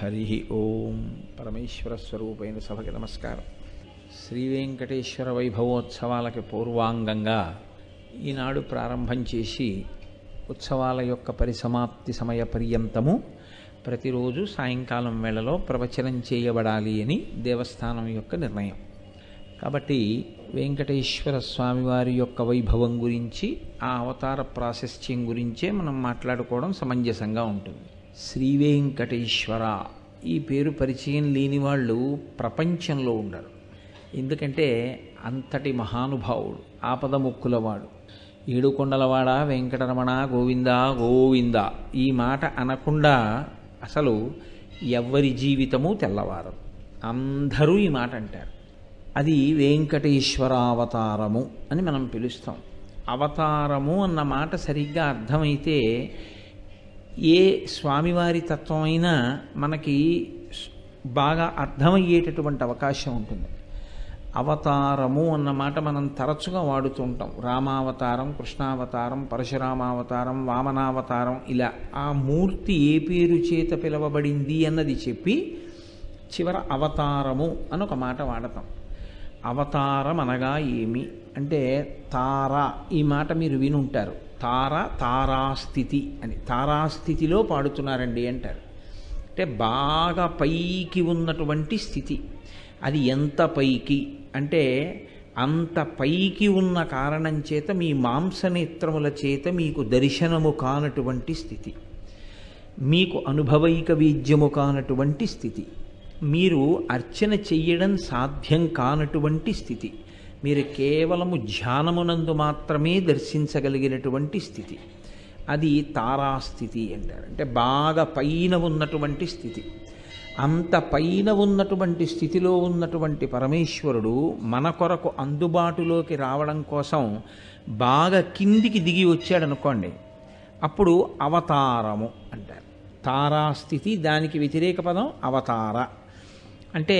హరి ఓం పరమేశ్వర స్వరూపైన సభకి నమస్కారం శ్రీ వెంకటేశ్వర వైభవోత్సవాలకి పూర్వాంగంగా ఈనాడు ప్రారంభం చేసి ఉత్సవాల యొక్క పరిసమాప్తి సమయ పర్యంతము ప్రతిరోజు సాయంకాలం వేళలో ప్రవచనం చేయబడాలి అని దేవస్థానం యొక్క నిర్ణయం కాబట్టి వెంకటేశ్వర స్వామివారి యొక్క వైభవం గురించి ఆ అవతార ప్రాశస్యం గురించే మనం మాట్లాడుకోవడం సమంజసంగా ఉంటుంది శ్రీవేంకటేశ్వర ఈ పేరు పరిచయం లేని వాళ్ళు ప్రపంచంలో ఉండరు ఎందుకంటే అంతటి మహానుభావుడు ఆపద ముక్కులవాడు ఏడుకొండలవాడ వెంకటరమణ గోవింద గోవింద ఈ మాట అనకుండా అసలు ఎవ్వరి జీవితము తెల్లవారు అందరూ ఈ మాట అంటారు అది వెంకటేశ్వరావతారము అని మనం పిలుస్తాం అవతారము అన్న మాట సరిగ్గా అర్థమైతే ఏ స్వామివారి తత్వం అయినా మనకి బాగా అర్థమయ్యేటటువంటి అవకాశం ఉంటుంది అవతారము అన్న మాట మనం తరచుగా వాడుతూ ఉంటాం రామావతారం కృష్ణావతారం పరశురామావతారం వామనావతారం ఇలా ఆ మూర్తి ఏ పేరు చేత పిలవబడింది అన్నది చెప్పి చివర అవతారము అని ఒక మాట వాడతాం అవతారం అనగా ఏమి అంటే తార ఈ మాట మీరు వినుంటారు తార తారాస్థితి అని తారాస్థితిలో పాడుతున్నారండి అంటారు అంటే బాగా పైకి ఉన్నటువంటి స్థితి అది ఎంత పైకి అంటే అంత పైకి ఉన్న కారణం చేత మీ మాంసనేత్రముల చేత మీకు దర్శనము కానటువంటి స్థితి మీకు అనుభవైక వీద్యము కానటువంటి స్థితి మీరు అర్చన చెయ్యడం సాధ్యం కానటువంటి స్థితి మీరు కేవలము ధ్యానమునందు మాత్రమే దర్శించగలిగినటువంటి స్థితి అది తారాస్థితి అంటారు అంటే బాగా పైన ఉన్నటువంటి స్థితి అంత పైన ఉన్నటువంటి స్థితిలో ఉన్నటువంటి పరమేశ్వరుడు మన కొరకు అందుబాటులోకి రావడం కోసం బాగా కిందికి దిగి వచ్చాడు అనుకోండి అప్పుడు అవతారము అంటారు తారాస్థితి దానికి వ్యతిరేక పదం అవతార అంటే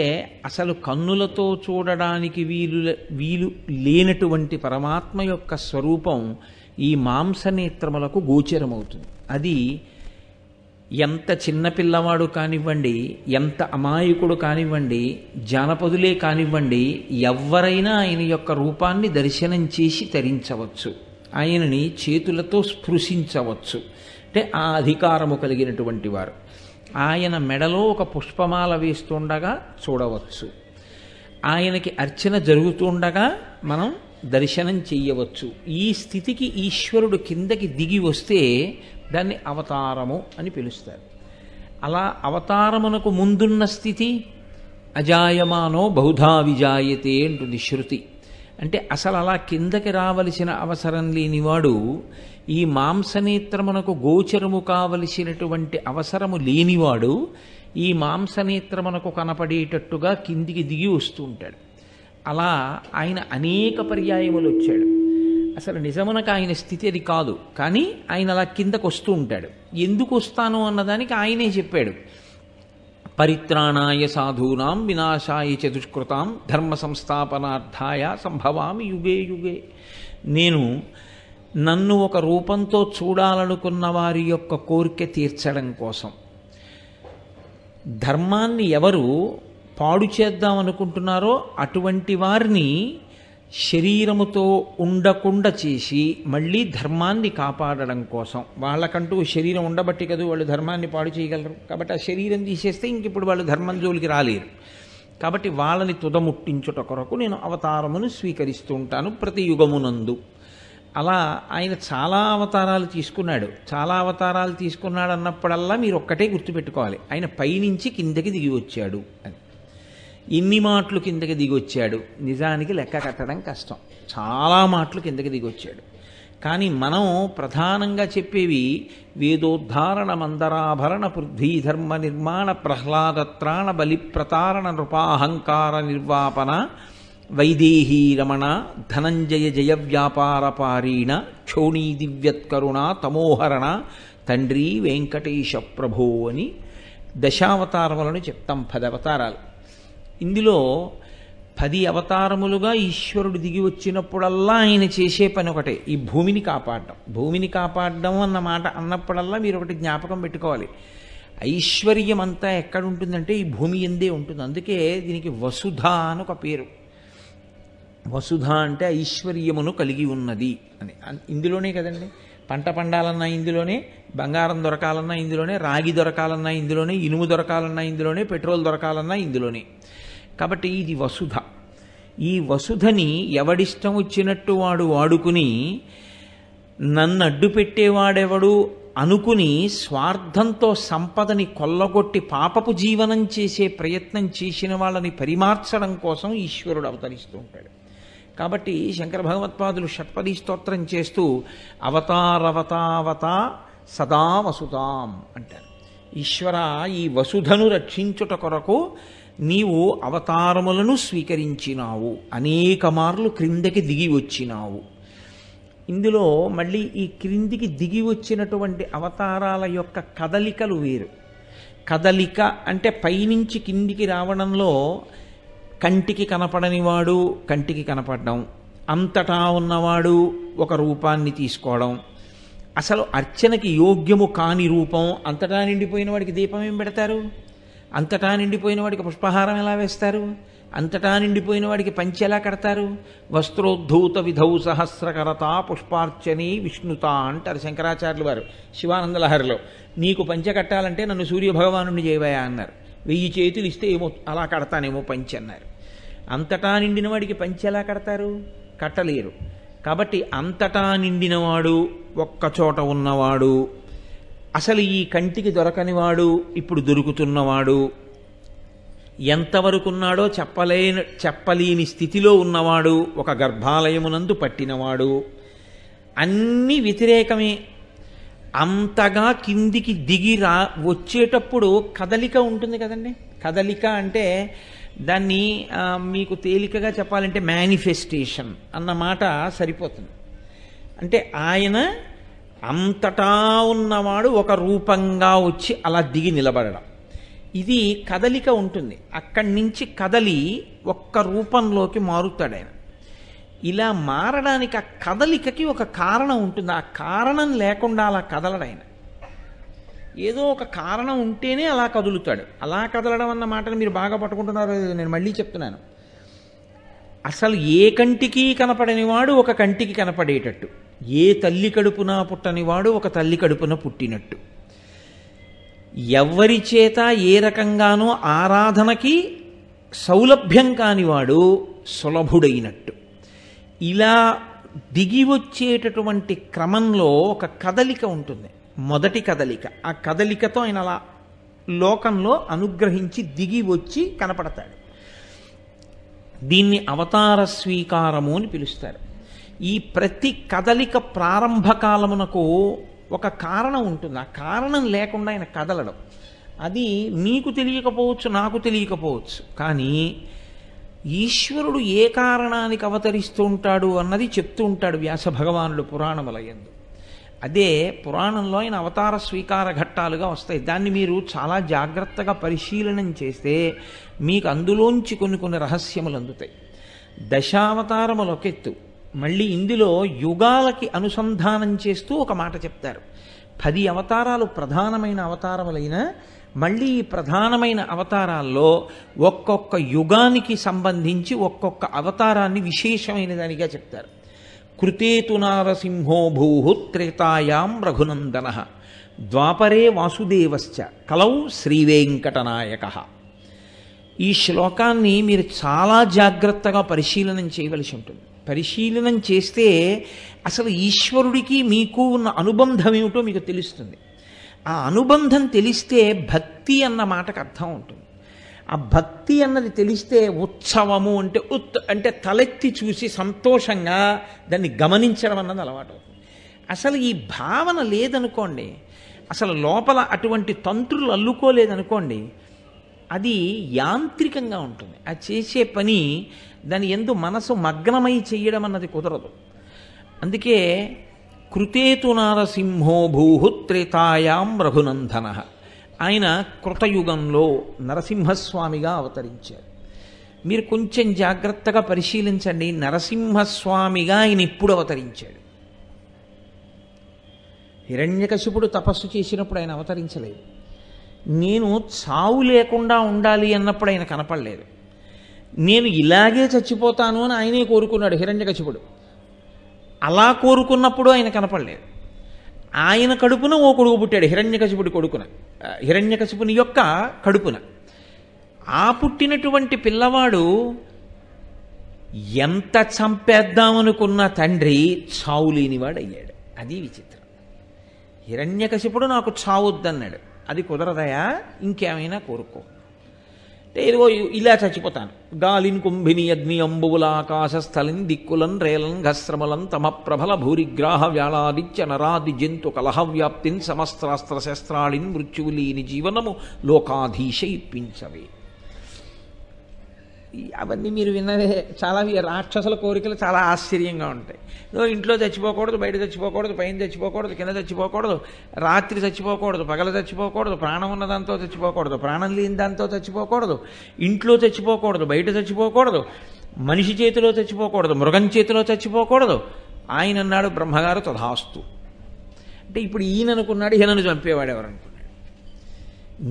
అసలు కన్నులతో చూడడానికి వీలు వీలు లేనటువంటి పరమాత్మ యొక్క స్వరూపం ఈ మాంసనేత్రములకు గోచరమవుతుంది అది ఎంత చిన్నపిల్లవాడు కానివ్వండి ఎంత అమాయకుడు కానివ్వండి జానపదులే కానివ్వండి ఎవరైనా ఆయన యొక్క రూపాన్ని దర్శనం చేసి తరించవచ్చు ఆయనని చేతులతో స్పృశించవచ్చు అంటే ఆ అధికారము కలిగినటువంటి వారు ఆయన మెడలో ఒక పుష్పమాల వేస్తుండగా చూడవచ్చు ఆయనకి అర్చన జరుగుతుండగా మనం దర్శనం చెయ్యవచ్చు ఈ స్థితికి ఈశ్వరుడు కిందకి దిగి వస్తే దాన్ని అవతారము అని పిలుస్తారు అలా అవతారమునకు ముందున్న స్థితి అజాయమానో బహుధా విజాయతే అంటుంది శృతి అంటే అసలు అలా కిందకి రావలసిన అవసరం లేనివాడు ఈ మాంసనేత్రమునకు గోచరము కావలసినటువంటి అవసరము లేనివాడు ఈ మాంసనేత్రమునకు కనపడేటట్టుగా కిందికి దిగి వస్తూ ఉంటాడు అలా ఆయన అనేక పర్యాయములు వచ్చాడు అసలు నిజమునకు ఆయన స్థితి అది కాదు కానీ ఆయన అలా కిందకు వస్తూ ఉంటాడు ఎందుకు వస్తాను అన్నదానికి ఆయనే చెప్పాడు పరిత్రాణాయ సాధూనాం వినాశాయ చతుష్కృతాం ధర్మ సంస్థాపనార్థాయ సంభవామి యుగే యుగే నేను నన్ను ఒక రూపంతో చూడాలనుకున్న వారి యొక్క కోరిక తీర్చడం కోసం ధర్మాన్ని ఎవరు పాడు చేద్దాం అనుకుంటున్నారో అటువంటి వారిని శరీరముతో ఉండకుండా చేసి మళ్ళీ ధర్మాన్ని కాపాడడం కోసం వాళ్ళకంటూ శరీరం ఉండబట్టి కదా వాళ్ళు ధర్మాన్ని పాడు చేయగలరు కాబట్టి ఆ శరీరం తీసేస్తే ఇంక ఇప్పుడు వాళ్ళు ధర్మం జోలికి రాలేరు కాబట్టి వాళ్ళని తుదముట్టించుట కొరకు నేను అవతారమును స్వీకరిస్తూ ఉంటాను ప్రతి యుగమునందు అలా ఆయన చాలా అవతారాలు తీసుకున్నాడు చాలా అవతారాలు తీసుకున్నాడు అన్నప్పుడల్లా మీరు ఒక్కటే గుర్తుపెట్టుకోవాలి ఆయన పైనుంచి కిందకి దిగి వచ్చాడు అని ఇన్ని మాటలు కిందకి దిగొచ్చాడు నిజానికి లెక్క కట్టడం కష్టం చాలా మాటలు కిందకి దిగొచ్చాడు కానీ మనం ప్రధానంగా చెప్పేవి వేదోద్ధారణ మందరాభరణ ధర్మ నిర్మాణ ప్రహ్లాదత్రాణ ప్రతారణ నృపాహంకార నిర్వాపన వైదేహీ రమణ ధనంజయ జయ వ్యాపారపారీణ క్షోణీ దివ్యత్కరుణ తమోహరణ తండ్రి వెంకటేశ ప్రభో అని దశావతారములను చెప్తాం పది అవతారాలు ఇందులో పది అవతారములుగా ఈశ్వరుడు దిగి వచ్చినప్పుడల్లా ఆయన చేసే పని ఒకటే ఈ భూమిని కాపాడడం భూమిని కాపాడడం అన్నమాట అన్నప్పుడల్లా మీరు ఒకటి జ్ఞాపకం పెట్టుకోవాలి ఐశ్వర్యం అంతా ఎక్కడుంటుందంటే ఈ భూమి ఎందే ఉంటుంది అందుకే దీనికి వసుధ అని ఒక పేరు వసుధ అంటే ఐశ్వర్యమును కలిగి ఉన్నది అని ఇందులోనే కదండి పంట పండాలన్నా ఇందులోనే బంగారం దొరకాలన్నా ఇందులోనే రాగి దొరకాలన్నా ఇందులోనే ఇనుము దొరకాలన్నా ఇందులోనే పెట్రోల్ దొరకాలన్నా ఇందులోనే కాబట్టి ఇది వసుధ ఈ వసుధని ఎవడిష్టం వచ్చినట్టు వాడు వాడుకుని నన్ను అడ్డు పెట్టేవాడెవడు అనుకుని స్వార్థంతో సంపదని కొల్లగొట్టి పాపపు జీవనం చేసే ప్రయత్నం చేసిన వాళ్ళని పరిమార్చడం కోసం ఈశ్వరుడు అవతరిస్తూ ఉంటాడు కాబట్టి శంకర భగవత్పాదులు షట్పది స్తోత్రం చేస్తూ అవతారవతావత సదా వసుతాం అంటారు ఈశ్వర ఈ వసుధను రక్షించుట కొరకు నీవు అవతారములను స్వీకరించినావు అనేక మార్లు క్రిందకి దిగి వచ్చినావు ఇందులో మళ్ళీ ఈ క్రిందికి దిగి వచ్చినటువంటి అవతారాల యొక్క కదలికలు వేరు కదలిక అంటే పైనుంచి కిందికి రావడంలో కంటికి కనపడనివాడు కంటికి కనపడడం అంతటా ఉన్నవాడు ఒక రూపాన్ని తీసుకోవడం అసలు అర్చనకి యోగ్యము కాని రూపం అంతటా నిండిపోయిన వాడికి దీపం ఏం పెడతారు అంతటా నిండిపోయిన వాడికి పుష్పహారం ఎలా వేస్తారు అంతటా నిండిపోయిన వాడికి పంచి ఎలా కడతారు వస్త్రోద్ధూత విధౌ సహస్రకరత పుష్పార్చని విష్ణుత అంటారు శంకరాచార్యులు వారు శివానందలహరిలో నీకు పంచ కట్టాలంటే నన్ను సూర్యభగవాను చేయవయా అన్నారు వెయ్యి చేతులు ఇస్తే ఏమో అలా కడతానేమో పంచి అన్నారు అంతటా నిండిన వాడికి పంచి ఎలా కడతారు కట్టలేరు కాబట్టి అంతటా నిండినవాడు ఒక్కచోట ఉన్నవాడు అసలు ఈ కంటికి దొరకనివాడు ఇప్పుడు దొరుకుతున్నవాడు ఎంతవరకున్నాడో చెప్పలేని చెప్పలేని స్థితిలో ఉన్నవాడు ఒక గర్భాలయమునందు పట్టినవాడు అన్నీ వ్యతిరేకమే అంతగా కిందికి దిగిరా వచ్చేటప్పుడు కదలిక ఉంటుంది కదండి కదలిక అంటే దాన్ని మీకు తేలికగా చెప్పాలంటే మేనిఫెస్టేషన్ అన్న మాట సరిపోతుంది అంటే ఆయన అంతటా ఉన్నవాడు ఒక రూపంగా వచ్చి అలా దిగి నిలబడడం ఇది కదలిక ఉంటుంది అక్కడి నుంచి కదలి ఒక్క రూపంలోకి మారుతాడు ఆయన ఇలా మారడానికి ఆ కదలికకి ఒక కారణం ఉంటుంది ఆ కారణం లేకుండా అలా కదలడు ఆయన ఏదో ఒక కారణం ఉంటేనే అలా కదులుతాడు అలా కదలడం అన్న మాటను మీరు బాగా పట్టుకుంటున్నారు నేను మళ్ళీ చెప్తున్నాను అసలు ఏ కంటికి కనపడనివాడు ఒక కంటికి కనపడేటట్టు ఏ తల్లి కడుపున పుట్టనివాడు ఒక తల్లి కడుపున పుట్టినట్టు ఎవరి చేత ఏ రకంగానో ఆరాధనకి సౌలభ్యం కానివాడు సులభుడైనట్టు ఇలా దిగి వచ్చేటటువంటి క్రమంలో ఒక కదలిక ఉంటుంది మొదటి కదలిక ఆ కదలికతో ఆయన అలా లోకంలో అనుగ్రహించి దిగి వచ్చి కనపడతాడు దీన్ని అవతార స్వీకారము అని పిలుస్తారు ఈ ప్రతి కదలిక ప్రారంభ కాలమునకు ఒక కారణం ఉంటుంది ఆ కారణం లేకుండా ఆయన కదలడం అది నీకు తెలియకపోవచ్చు నాకు తెలియకపోవచ్చు కానీ ఈశ్వరుడు ఏ కారణానికి అవతరిస్తూ ఉంటాడు అన్నది చెప్తూ ఉంటాడు వ్యాస భగవానుడు పురాణములయందు అదే పురాణంలో ఆయన అవతార స్వీకార ఘట్టాలుగా వస్తాయి దాన్ని మీరు చాలా జాగ్రత్తగా పరిశీలనం చేస్తే మీకు అందులోంచి కొన్ని కొన్ని రహస్యములు అందుతాయి దశావతారములు మళ్ళీ ఇందులో యుగాలకి అనుసంధానం చేస్తూ ఒక మాట చెప్తారు పది అవతారాలు ప్రధానమైన అవతారములైన మళ్ళీ ఈ ప్రధానమైన అవతారాల్లో ఒక్కొక్క యుగానికి సంబంధించి ఒక్కొక్క అవతారాన్ని విశేషమైన దానిగా చెప్తారు కృతేతునారసింహో భూహు త్రేతాయాం రఘునందన ద్వాపరే వాసుదేవశ్చ కలౌ శ్రీవేంకటనాయక ఈ శ్లోకాన్ని మీరు చాలా జాగ్రత్తగా పరిశీలనం చేయవలసి ఉంటుంది పరిశీలనం చేస్తే అసలు ఈశ్వరుడికి మీకు ఉన్న అనుబంధం ఏమిటో మీకు తెలుస్తుంది ఆ అనుబంధం తెలిస్తే భక్తి అన్న మాటకు అర్థం ఉంటుంది ఆ భక్తి అన్నది తెలిస్తే ఉత్సవము అంటే ఉత్ అంటే తలెత్తి చూసి సంతోషంగా దాన్ని గమనించడం అన్నది అలవాటు అసలు ఈ భావన లేదనుకోండి అసలు లోపల అటువంటి తంత్రులు అల్లుకోలేదనుకోండి అది యాంత్రికంగా ఉంటుంది ఆ చేసే పని దాని ఎందు మనసు మగ్నమై చేయడం అన్నది కుదరదు అందుకే కృతేతు నారసింహో భూహుత్రేతాయాం రఘునందన ఆయన కృతయుగంలో నరసింహస్వామిగా అవతరించారు మీరు కొంచెం జాగ్రత్తగా పరిశీలించండి నరసింహస్వామిగా ఆయన ఇప్పుడు అవతరించాడు హిరణ్యకశిపుడు తపస్సు చేసినప్పుడు ఆయన అవతరించలేదు నేను చావు లేకుండా ఉండాలి అన్నప్పుడు ఆయన కనపడలేదు నేను ఇలాగే చచ్చిపోతాను అని ఆయనే కోరుకున్నాడు హిరణ్యకశిపుడు అలా కోరుకున్నప్పుడు ఆయన కనపడలేదు ఆయన కడుపున ఓ కొడుకు పుట్టాడు హిరణ్యకశిపుడి కొడుకున హిరణ్యకశిపుని యొక్క కడుపున ఆ పుట్టినటువంటి పిల్లవాడు ఎంత చంపేద్దామనుకున్న తండ్రి చావు లేనివాడు అయ్యాడు అది విచిత్రం హిరణ్యకశిపుడు నాకు చావొద్దన్నాడు అది కుదరదయా ఇంకేమైనా కోరుకో అంటే ఇదిగో ఇలా చచ్చిపోతాను గాలిన్ కుంభిని అగ్ని అంబువులాకాశ స్థలిన్ దిక్కులం రేలం ఘస్రమలం తమ ప్రబల భూరిగ్రాహ వ్యాళాదిత్య నరాది జంతు కలహ వ్యాప్తిన్ సమస్త్రాస్త్ర శస్త్రాళిన్ మృత్యువులీని జీవనము లోకాధీశ ఇప్పించవే అవన్నీ మీరు విన్నదే చాలా రాక్షసుల కోరికలు చాలా ఆశ్చర్యంగా ఉంటాయి ఏదో ఇంట్లో చచ్చిపోకూడదు బయట చచ్చిపోకూడదు పైన చచ్చిపోకూడదు కింద చచ్చిపోకూడదు రాత్రి చచ్చిపోకూడదు పగల చచ్చిపోకూడదు ప్రాణం ఉన్న దాంతో చచ్చిపోకూడదు ప్రాణం లేని దాంతో చచ్చిపోకూడదు ఇంట్లో చచ్చిపోకూడదు బయట చచ్చిపోకూడదు మనిషి చేతిలో చచ్చిపోకూడదు మృగం చేతిలో చచ్చిపోకూడదు ఆయన అన్నాడు బ్రహ్మగారు తథాస్తు అంటే ఇప్పుడు ఈయన అనుకున్నాడు ఈయనను చంపేవాడు ఎవరనుకున్నాడు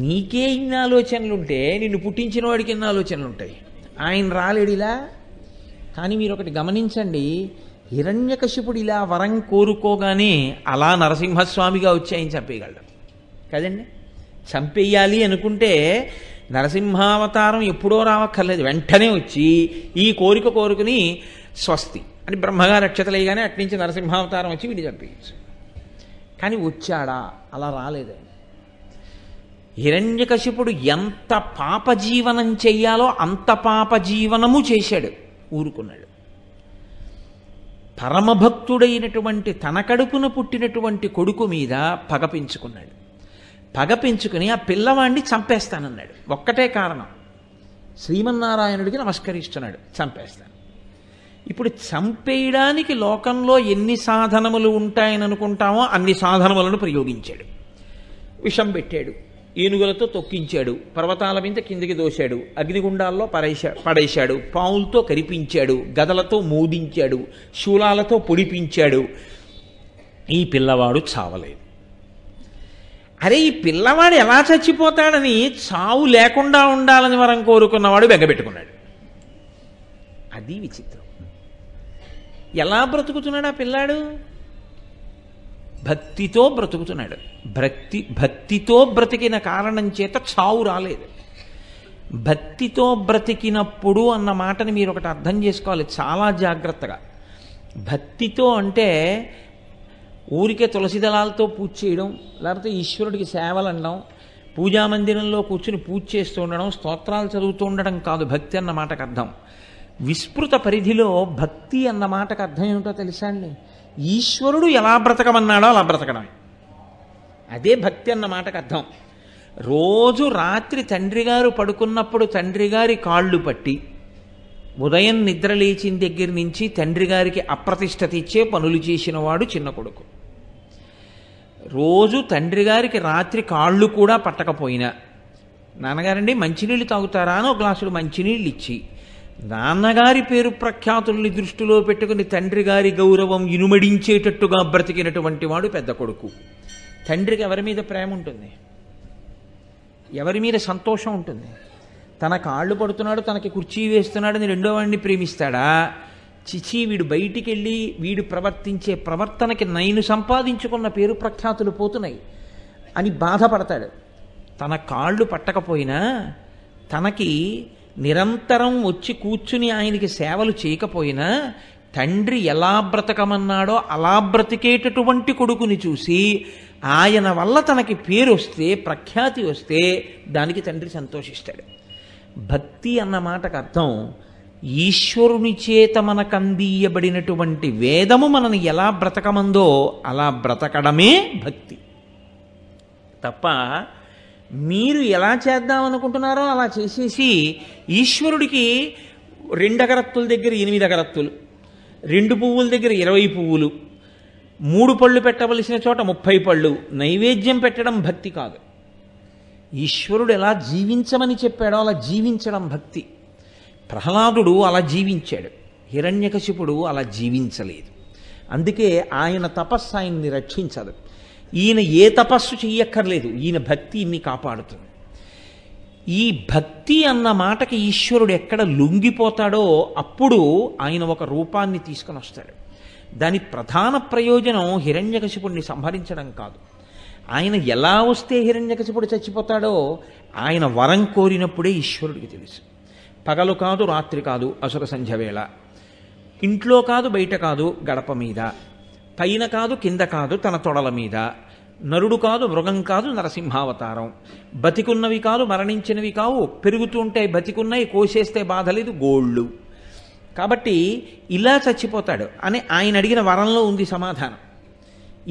నీకే ఇన్ని ఆలోచనలుంటే నిన్ను పుట్టించిన వాడికి ఎన్ని ఆలోచనలు ఉంటాయి ఆయన రాలేడు ఇలా కానీ మీరు ఒకటి గమనించండి హిరణ్యకశిపుడు ఇలా వరం కోరుకోగానే అలా నరసింహస్వామిగా వచ్చి ఆయన చంపేయగలడు కదండి చంపేయాలి అనుకుంటే నరసింహావతారం ఎప్పుడో రావక్కర్లేదు వెంటనే వచ్చి ఈ కోరిక కోరుకుని స్వస్తి అని బ్రహ్మగా రక్షతలేయగానే అట్నుంచి నరసింహావతారం వచ్చి వీడి చంపేయచ్చు కానీ వచ్చాడా అలా రాలేదు హిరణ్యకశిపుడు ఎంత పాపజీవనం చెయ్యాలో అంత పాప జీవనము చేశాడు ఊరుకున్నాడు పరమభక్తుడైనటువంటి తన కడుపున పుట్టినటువంటి కొడుకు మీద పగ పెంచుకున్నాడు ఆ పిల్లవాడిని చంపేస్తానన్నాడు ఒక్కటే కారణం శ్రీమన్నారాయణుడికి నమస్కరిస్తున్నాడు చంపేస్తాను ఇప్పుడు చంపేయడానికి లోకంలో ఎన్ని సాధనములు ఉంటాయని అనుకుంటామో అన్ని సాధనములను ప్రయోగించాడు విషం పెట్టాడు ఏనుగులతో తొక్కించాడు పర్వతాల మీద కిందికి దోశాడు అగ్నిగుండాల్లో పరేశా పడేశాడు పావులతో కరిపించాడు గదలతో మోదించాడు శూలాలతో పొడిపించాడు ఈ పిల్లవాడు చావలేదు అరే ఈ పిల్లవాడు ఎలా చచ్చిపోతాడని చావు లేకుండా ఉండాలని వరం కోరుకున్నవాడు బెంగపెట్టుకున్నాడు అది విచిత్రం ఎలా బ్రతుకుతున్నాడు ఆ పిల్లాడు భక్తితో బ్రతుకుతున్నాడు భక్తి భక్తితో బ్రతికిన కారణం చేత చావు రాలేదు భక్తితో బ్రతికినప్పుడు అన్న మాటని మీరు ఒకటి అర్థం చేసుకోవాలి చాలా జాగ్రత్తగా భక్తితో అంటే ఊరికే తులసి దళాలతో పూజ చేయడం లేకపోతే ఈశ్వరుడికి సేవలు అనడం పూజా మందిరంలో కూర్చుని పూజ చేస్తూ ఉండడం స్తోత్రాలు చదువుతూ ఉండడం కాదు భక్తి అన్న మాటకు అర్థం విస్తృత పరిధిలో భక్తి అన్న మాటకు అర్థం ఏమిటో తెలుసా అండి ఈశ్వరుడు ఎలా బ్రతకమన్నాడో అలా బ్రతకడమే అదే భక్తి అన్న మాటకు అర్థం రోజు రాత్రి తండ్రి గారు పడుకున్నప్పుడు తండ్రి గారి కాళ్ళు పట్టి ఉదయం నిద్ర లేచిన దగ్గర నుంచి తండ్రి గారికి అప్రతిష్ట తెచ్చే పనులు చేసినవాడు చిన్న కొడుకు రోజు తండ్రి గారికి రాత్రి కాళ్ళు కూడా పట్టకపోయినా నాన్నగారండి మంచినీళ్ళు తాగుతారా అని ఒక గ్లాసులు మంచినీళ్ళు ఇచ్చి నాన్నగారి పేరు ప్రఖ్యాతుల్ని దృష్టిలో పెట్టుకుని తండ్రి గారి గౌరవం ఇనుమడించేటట్టుగా బ్రతికినటువంటి వాడు పెద్ద కొడుకు తండ్రికి ఎవరి మీద ప్రేమ ఉంటుంది ఎవరి మీద సంతోషం ఉంటుంది తన కాళ్ళు పడుతున్నాడు తనకి కుర్చీ వేస్తున్నాడని రెండో వాడిని ప్రేమిస్తాడా చిచి వీడు బయటికి వెళ్ళి వీడు ప్రవర్తించే ప్రవర్తనకి నైను సంపాదించుకున్న పేరు ప్రఖ్యాతులు పోతున్నాయి అని బాధపడతాడు తన కాళ్ళు పట్టకపోయినా తనకి నిరంతరం వచ్చి కూర్చుని ఆయనకి సేవలు చేయకపోయినా తండ్రి ఎలా బ్రతకమన్నాడో అలా బ్రతికేటటువంటి కొడుకుని చూసి ఆయన వల్ల తనకి పేరు వస్తే ప్రఖ్యాతి వస్తే దానికి తండ్రి సంతోషిస్తాడు భక్తి అన్న మాటకు అర్థం ఈశ్వరుని చేత మనకందీయబడినటువంటి వేదము మనని ఎలా బ్రతకమందో అలా బ్రతకడమే భక్తి తప్ప మీరు ఎలా చేద్దాం అనుకుంటున్నారో అలా చేసేసి ఈశ్వరుడికి రెండు అగరత్తుల దగ్గర ఎనిమిది అగరత్తులు రెండు పువ్వుల దగ్గర ఇరవై పువ్వులు మూడు పళ్ళు పెట్టవలసిన చోట ముప్పై పళ్ళు నైవేద్యం పెట్టడం భక్తి కాదు ఈశ్వరుడు ఎలా జీవించమని చెప్పాడో అలా జీవించడం భక్తి ప్రహ్లాదుడు అలా జీవించాడు హిరణ్యకశిపుడు అలా జీవించలేదు అందుకే ఆయన తపస్సు ఆయన్ని రక్షించదు ఈయన ఏ తపస్సు చెయ్యక్కర్లేదు ఈయన భక్తి ఇన్ని కాపాడుతుంది ఈ భక్తి అన్న మాటకి ఈశ్వరుడు ఎక్కడ లొంగిపోతాడో అప్పుడు ఆయన ఒక రూపాన్ని తీసుకుని వస్తాడు దాని ప్రధాన ప్రయోజనం హిరణ్యకశిపుడిని సంహరించడం కాదు ఆయన ఎలా వస్తే హిరణ్యకశిపుడు చచ్చిపోతాడో ఆయన వరం కోరినప్పుడే ఈశ్వరుడికి తెలుసు పగలు కాదు రాత్రి కాదు అసుర సంధ్య వేళ ఇంట్లో కాదు బయట కాదు గడప మీద పైన కాదు కింద కాదు తన తొడల మీద నరుడు కాదు మృగం కాదు నరసింహావతారం బతికున్నవి కాదు మరణించినవి కావు పెరుగుతుంటే బతికున్నాయి కోసేస్తే బాధ లేదు గోళ్ళు కాబట్టి ఇలా చచ్చిపోతాడు అని ఆయన అడిగిన వరంలో ఉంది సమాధానం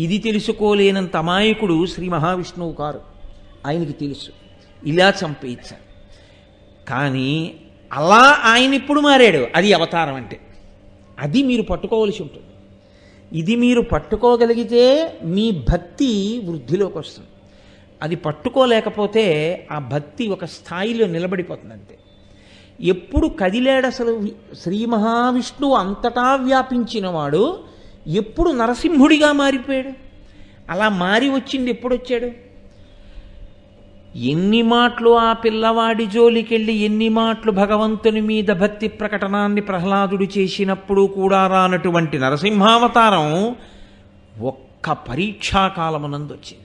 ఇది తెలుసుకోలేనంత అమాయకుడు శ్రీ మహావిష్ణువు కారు ఆయనకి తెలుసు ఇలా చంపేయించారు కానీ అలా ఆయన ఇప్పుడు మారాడు అది అవతారం అంటే అది మీరు పట్టుకోవలసి ఉంటుంది ఇది మీరు పట్టుకోగలిగితే మీ భక్తి వృద్ధిలోకి వస్తుంది అది పట్టుకోలేకపోతే ఆ భక్తి ఒక స్థాయిలో నిలబడిపోతుంది అంతే ఎప్పుడు కదిలేడు అసలు శ్రీ మహావిష్ణువు అంతటా వ్యాపించినవాడు ఎప్పుడు నరసింహుడిగా మారిపోయాడు అలా మారి వచ్చింది ఎప్పుడొచ్చాడు ఎన్ని మాటలు ఆ పిల్లవాడి జోలికెళ్ళి ఎన్ని మాటలు భగవంతుని మీద భక్తి ప్రకటనాన్ని ప్రహ్లాదుడు చేసినప్పుడు కూడా రానటువంటి నరసింహావతారం ఒక్క పరీక్షాకాలమునందు వచ్చింది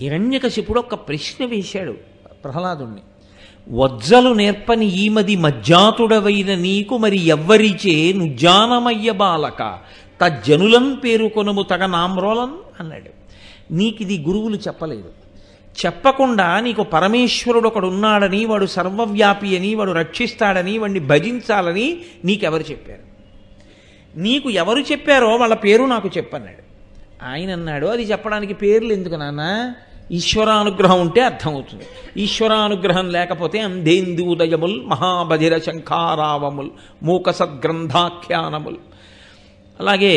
హిరణ్యకశిపుడు ఒక ప్రశ్న వేశాడు ప్రహ్లాదుణ్ణి వజ్జలు నేర్పని ఈమది మజ్జాతుడవైన నీకు మరి ఎవ్వరిచే నుజ్జానమయ్య బాలక తజ్జనులం కొనుము తగ నామ్రోలం అన్నాడు నీకిది గురువులు చెప్పలేదు చెప్పకుండా నీకు పరమేశ్వరుడు ఒకడున్నాడని వాడు సర్వవ్యాపి అని వాడు రక్షిస్తాడని వాడిని భజించాలని నీకెవరు చెప్పారు నీకు ఎవరు చెప్పారో వాళ్ళ పేరు నాకు చెప్పన్నాడు ఆయన అన్నాడు అది చెప్పడానికి పేర్లు ఎందుకు నాన్న ఈశ్వరానుగ్రహం ఉంటే అర్థమవుతుంది ఈశ్వరానుగ్రహం లేకపోతే అంధేందూదయముల్ మహాబధిర శంఖారావముల్ సద్గ్రంథాఖ్యానముల్ అలాగే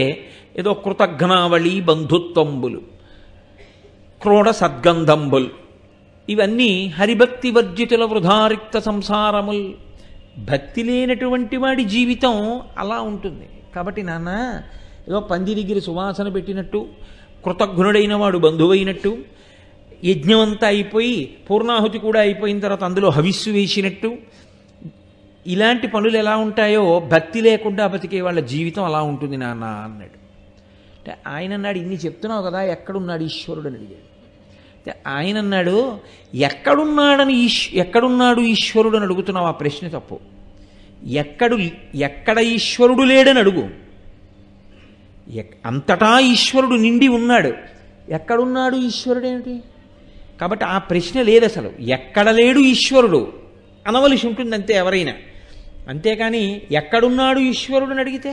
ఏదో కృతఘ్నావళి బంధుత్వంబులు క్రోడ సద్గంధంబుల్ ఇవన్నీ హరిభక్తి వర్జితుల వృధారిక్త సంసారముల్ భక్తి లేనటువంటి వాడి జీవితం అలా ఉంటుంది కాబట్టి నాన్న ఏదో పంది సువాసన పెట్టినట్టు కృతజ్ఞుడైన వాడు బంధువైనట్టు యజ్ఞం అంతా అయిపోయి పూర్ణాహుతి కూడా అయిపోయిన తర్వాత అందులో హవిస్సు వేసినట్టు ఇలాంటి పనులు ఎలా ఉంటాయో భక్తి లేకుండా బతికే వాళ్ళ జీవితం అలా ఉంటుంది నాన్న అన్నాడు అంటే ఆయన అన్నాడు ఇన్ని చెప్తున్నావు కదా ఎక్కడున్నాడు ఈశ్వరుడు అని అడిగాడు ఆయన అన్నాడు ఎక్కడున్నాడని ఈశ్ ఎక్కడున్నాడు ఈశ్వరుడు అని అడుగుతున్నావు ఆ ప్రశ్న తప్పు ఎక్కడు ఎక్కడ ఈశ్వరుడు లేడని అడుగు అంతటా ఈశ్వరుడు నిండి ఉన్నాడు ఎక్కడున్నాడు ఏమిటి కాబట్టి ఆ ప్రశ్న లేదు అసలు ఎక్కడ లేడు ఈశ్వరుడు అనవలసి ఉంటుంది అంతే ఎవరైనా అంతేకాని ఎక్కడున్నాడు ఈశ్వరుడు అని అడిగితే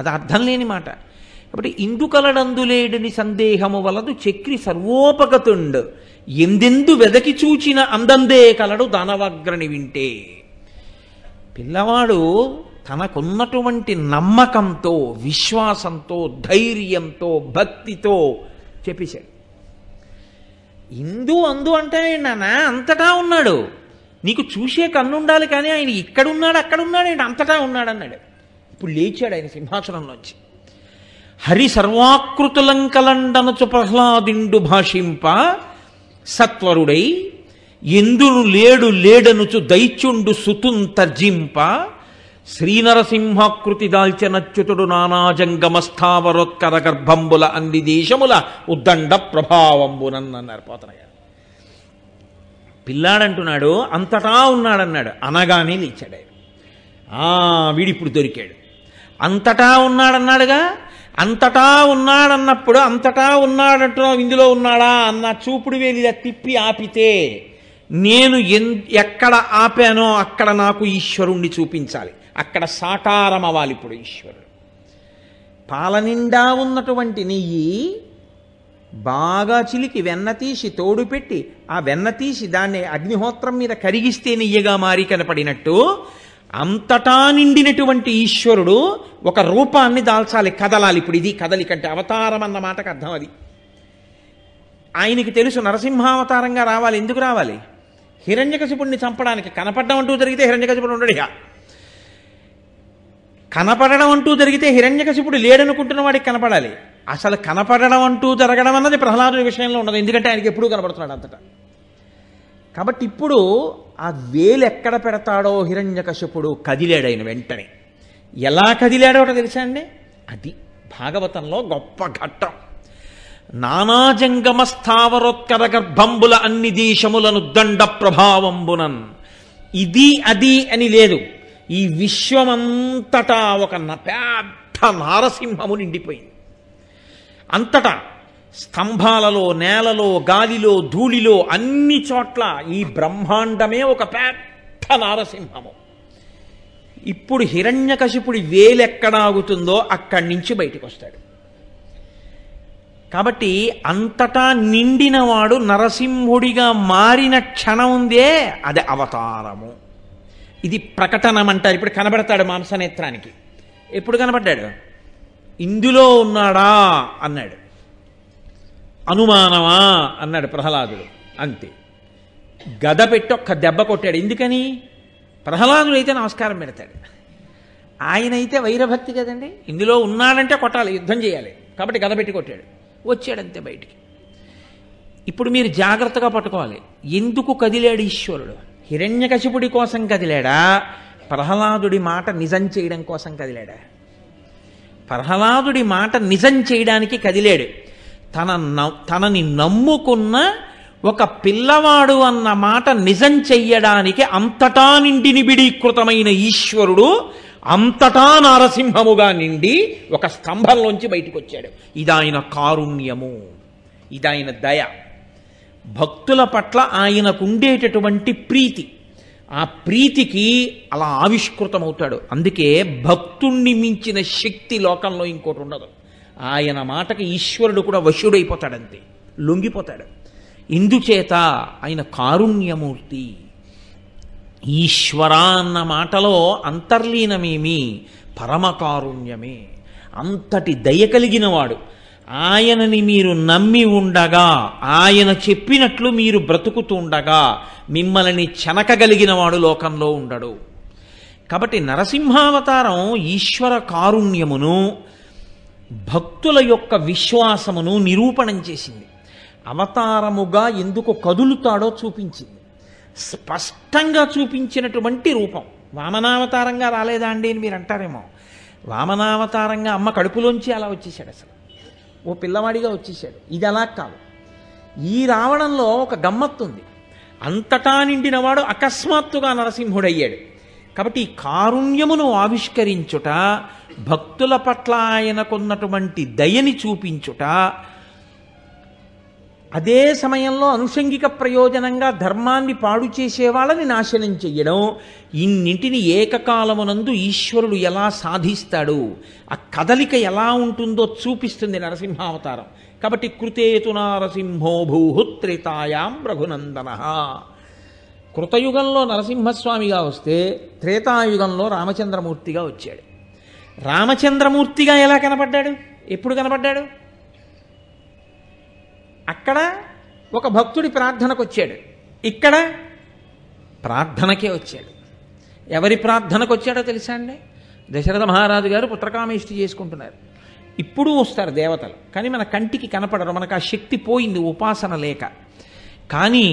అది అర్థం లేని మాట కాబట్టి ఇందుకలడందులేడని సందేహము వలదు చక్రి సర్వోపగతుండు ఎందెందు వెదకి చూచిన అందందే కలడు దానవాగ్రని వింటే పిల్లవాడు తనకున్నటువంటి నమ్మకంతో విశ్వాసంతో ధైర్యంతో భక్తితో చెప్పేశాడు ఇందు అందు అంటే నాన్న అంతటా ఉన్నాడు నీకు చూసే కన్నుండాలి కానీ ఆయన ఇక్కడున్నాడు అక్కడున్నాడు ఆయన అంతటా ఉన్నాడు అన్నాడు ఇప్పుడు లేచాడు ఆయన సింహాసనంలోంచి హరి సర్వాకృతులంకలండనచు ప్రహ్లాదిండు భాషింప సత్వరుడై ఎందును లేడు లేడనుచు దైత్యుండు సుతుం తర్జింప శ్రీనరసింహాకృతి దాల్చనచ్యుతుడు నానాజంగమస్థావరోత్కర గర్భంబుల అన్ని దేశముల ఉద్దండ ప్రభావంబునన్నారు పోతనగారు పిల్లాడంటున్నాడు అంతటా ఉన్నాడన్నాడు అనగానే లేచాడు ఆ వీడిప్పుడు దొరికాడు అంతటా ఉన్నాడన్నాడుగా అంతటా ఉన్నాడన్నప్పుడు అంతటా ఉన్నాడంటున్నా ఇందులో ఉన్నాడా అన్న చూపుడు వేలిలా తిప్పి ఆపితే నేను ఎన్ ఎక్కడ ఆపానో అక్కడ నాకు ఈశ్వరుణ్ణి చూపించాలి అక్కడ సాకారం అవ్వాలి ఇప్పుడు ఈశ్వరుడు పాలనిండా ఉన్నటువంటి నెయ్యి బాగా చిలికి వెన్న తీసి తోడు పెట్టి ఆ వెన్న తీసి దాన్ని అగ్నిహోత్రం మీద కరిగిస్తే నెయ్యిగా మారి కనపడినట్టు అంతటా నిండినటువంటి ఈశ్వరుడు ఒక రూపాన్ని దాల్చాలి కదలాలి ఇప్పుడు ఇది కంటే అవతారం అన్న మాటకు అర్థం అది ఆయనకి తెలుసు నరసింహావతారంగా రావాలి ఎందుకు రావాలి హిరణ్యకశిపుణ్ణి చంపడానికి కనపడడం అంటూ జరిగితే హిరణ్యకశిపుడు ఉండడు కనపడడం అంటూ జరిగితే హిరణ్యకశిపుడు లేడనుకుంటున్న వాడికి కనపడాలి అసలు కనపడడం అంటూ జరగడం అన్నది ప్రహ్లాదుడి విషయంలో ఉండదు ఎందుకంటే ఆయనకి ఎప్పుడూ కనపడుతున్నాడు అంతటా కాబట్టి ఇప్పుడు ఆ వేలు ఎక్కడ పెడతాడో హిరణ్యకశపుడు కదిలాడు ఆయన వెంటనే ఎలా కదిలాడో తెలుసా అండి అది భాగవతంలో గొప్ప ఘట్టం నానాజంగమ స్థావరోత్కర గర్భంబుల అన్ని దేశములను దండ ప్రభావంబునన్ ఇది అది అని లేదు ఈ విశ్వమంతటా ఒక పెద్ద నారసింహము నిండిపోయింది అంతటా స్తంభాలలో నేలలో గాలిలో ధూళిలో అన్ని చోట్ల ఈ బ్రహ్మాండమే ఒక పెద్ద నారసింహము ఇప్పుడు హిరణ్యకశిపుడి వేలెక్కడాగుతుందో అక్కడి నుంచి బయటకు వస్తాడు కాబట్టి అంతటా నిండినవాడు నరసింహుడిగా మారిన క్షణం ఉందే అది అవతారము ఇది ప్రకటనం అంటారు ఇప్పుడు కనబడతాడు మాంసనేత్రానికి ఎప్పుడు కనబడ్డాడు ఇందులో ఉన్నాడా అన్నాడు అనుమానమా అన్నాడు ప్రహ్లాదుడు అంతే గద పెట్టి ఒక్క దెబ్బ కొట్టాడు ఎందుకని ప్రహ్లాదుడు అయితే నమస్కారం పెడతాడు ఆయనైతే వైరభక్తి కదండి ఇందులో ఉన్నాడంటే కొట్టాలి యుద్ధం చేయాలి కాబట్టి గద పెట్టి కొట్టాడు వచ్చాడంతే బయటికి ఇప్పుడు మీరు జాగ్రత్తగా పట్టుకోవాలి ఎందుకు కదిలాడు ఈశ్వరుడు హిరణ్యకశిపుడి కోసం కదిలాడా ప్రహ్లాదుడి మాట నిజం చేయడం కోసం కదిలాడా ప్రహ్లాదుడి మాట నిజం చేయడానికి కదిలాడు తన తనని నమ్ముకున్న ఒక పిల్లవాడు అన్న మాట నిజం చెయ్యడానికి అంతటా నిండి నిబిడీకృతమైన ఈశ్వరుడు అంతటా నారసింహముగా నిండి ఒక స్తంభంలోంచి బయటకు వచ్చాడు ఇదాయన కారుణ్యము ఇదాయన దయ భక్తుల పట్ల ఆయనకుండేటటువంటి ప్రీతి ఆ ప్రీతికి అలా ఆవిష్కృతమవుతాడు అందుకే భక్తుణ్ణి మించిన శక్తి లోకంలో ఇంకోటి ఉండదు ఆయన మాటకి ఈశ్వరుడు కూడా వశుడైపోతాడంతే లొంగిపోతాడు ఇందుచేత ఆయన కారుణ్యమూర్తి ఈశ్వర అన్న మాటలో అంతర్లీనమేమి పరమకారుణ్యమే అంతటి దయ కలిగినవాడు ఆయనని మీరు నమ్మి ఉండగా ఆయన చెప్పినట్లు మీరు బ్రతుకుతూ ఉండగా మిమ్మల్ని చెనకగలిగినవాడు లోకంలో ఉండడు కాబట్టి నరసింహావతారం ఈశ్వర కారుణ్యమును భక్తుల యొక్క విశ్వాసమును నిరూపణం చేసింది అవతారముగా ఎందుకు కదులుతాడో చూపించింది స్పష్టంగా చూపించినటువంటి రూపం వామనావతారంగా రాలేదా అండి అని మీరు అంటారేమో వామనావతారంగా అమ్మ కడుపులోంచి అలా వచ్చేసాడు అసలు ఓ పిల్లవాడిగా వచ్చేసాడు ఇది అలా కాదు ఈ రావడంలో ఒక గమ్మత్తుంది అంతటా నిండినవాడు అకస్మాత్తుగా నరసింహుడయ్యాడు కాబట్టి కారుణ్యమును ఆవిష్కరించుట భక్తుల పట్ల ఆయనకున్నటువంటి దయని చూపించుట అదే సమయంలో అనుషంగిక ప్రయోజనంగా ధర్మాన్ని పాడు చేసే వాళ్ళని నాశనం చెయ్యడం ఇన్నింటిని ఏకకాలమునందు ఈశ్వరుడు ఎలా సాధిస్తాడు ఆ కదలిక ఎలా ఉంటుందో చూపిస్తుంది నరసింహావతారం కాబట్టి కృతేతు నరసింహో భూహుత్రేతాయాం రఘునందన కృతయుగంలో నరసింహస్వామిగా వస్తే త్రేతాయుగంలో రామచంద్రమూర్తిగా వచ్చాడు రామచంద్రమూర్తిగా ఎలా కనపడ్డాడు ఎప్పుడు కనపడ్డాడు అక్కడ ఒక భక్తుడి ప్రార్థనకు వచ్చాడు ఇక్కడ ప్రార్థనకే వచ్చాడు ఎవరి ప్రార్థనకు వచ్చాడో తెలుసా అండి దశరథ మహారాజు గారు పుత్రకామేష్టి చేసుకుంటున్నారు ఇప్పుడు వస్తారు దేవతలు కానీ మన కంటికి కనపడరు మనకు ఆ శక్తి పోయింది ఉపాసన లేక కానీ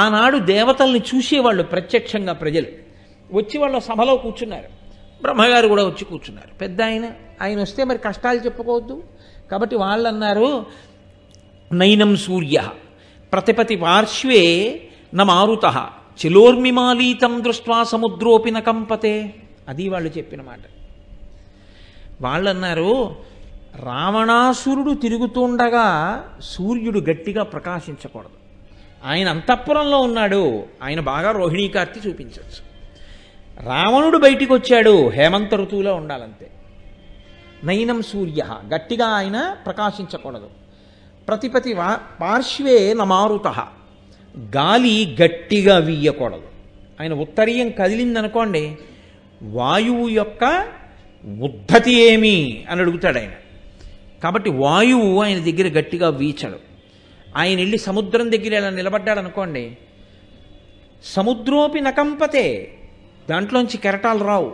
ఆనాడు దేవతల్ని చూసేవాళ్ళు ప్రత్యక్షంగా ప్రజలు వచ్చి వాళ్ళ సభలో కూర్చున్నారు బ్రహ్మగారు కూడా వచ్చి కూర్చున్నారు పెద్ద ఆయన ఆయన వస్తే మరి కష్టాలు చెప్పుకోవద్దు కాబట్టి వాళ్ళు అన్నారు నయనం సూర్య ప్రతిపతి పార్శ్వే నమారుత చిలోర్మిమాలీతం దృష్ట్వా సముద్రోపి నకంపతే అది వాళ్ళు చెప్పిన మాట వాళ్ళన్నారు రావణాసురుడు తిరుగుతుండగా సూర్యుడు గట్టిగా ప్రకాశించకూడదు ఆయన అంతఃపురంలో ఉన్నాడు ఆయన బాగా రోహిణీకార్తి చూపించవచ్చు రావణుడు బయటికి వచ్చాడు హేమంత ఋతువులో ఉండాలంతే నయనం సూర్య గట్టిగా ఆయన ప్రకాశించకూడదు ప్రతిపతి పార్శ్వే నమారుత గాలి గట్టిగా వీయకూడదు ఆయన ఉత్తరీయం కదిలిందనుకోండి వాయువు యొక్క ఉద్ధతి ఏమి అని అడుగుతాడు ఆయన కాబట్టి వాయువు ఆయన దగ్గర గట్టిగా వీచడు ఆయన వెళ్ళి సముద్రం దగ్గర ఇలా నిలబడ్డాడు అనుకోండి సముద్రోపి నకంపతే దాంట్లోంచి కెరటాలు రావు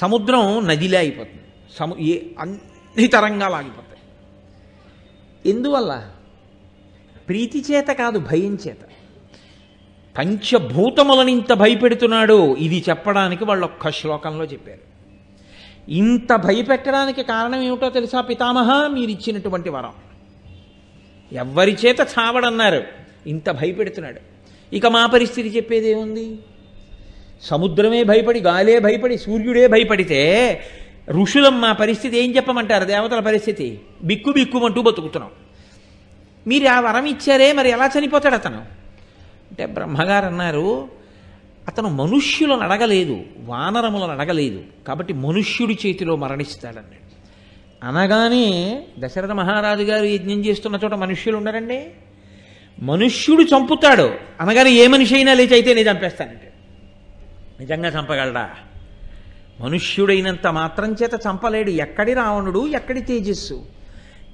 సముద్రం నదిలే అయిపోతుంది సము ఏ అన్ని తరంగాలు ఆగిపోతాయి ఎందువల్ల ప్రీతి చేత కాదు భయం చేత పంచభూతములను ఇంత భయపెడుతున్నాడు ఇది చెప్పడానికి వాళ్ళు ఒక్క శ్లోకంలో చెప్పారు ఇంత భయపెట్టడానికి కారణం ఏమిటో తెలుసా పితామహ మీరిచ్చినటువంటి వరం ఎవ్వరి చేత చావడన్నారు ఇంత భయపెడుతున్నాడు ఇక మా పరిస్థితి చెప్పేదేముంది సముద్రమే భయపడి గాలే భయపడి సూర్యుడే భయపడితే ఋషులమ్మ పరిస్థితి ఏం చెప్పమంటారు దేవతల పరిస్థితి బిక్కు బిక్కుమంటూ బతుకుతున్నాం మీరు ఆ వరం ఇచ్చారే మరి ఎలా చనిపోతాడు అతను అంటే బ్రహ్మగారు అన్నారు అతను మనుష్యులను అడగలేదు వానరములను అడగలేదు కాబట్టి మనుష్యుడి చేతిలో మరణిస్తాడన్నాడు అనగానే దశరథ మహారాజు గారు యజ్ఞం చేస్తున్న చోట మనుష్యులు ఉండరండి మనుష్యుడు చంపుతాడు అనగానే ఏ మనిషి అయినా లేచి అయితే నేను చంపేస్తానంటే నిజంగా చంపగలడా మనుష్యుడైనంత మాత్రం చేత చంపలేడు ఎక్కడి రావణుడు ఎక్కడి తేజస్సు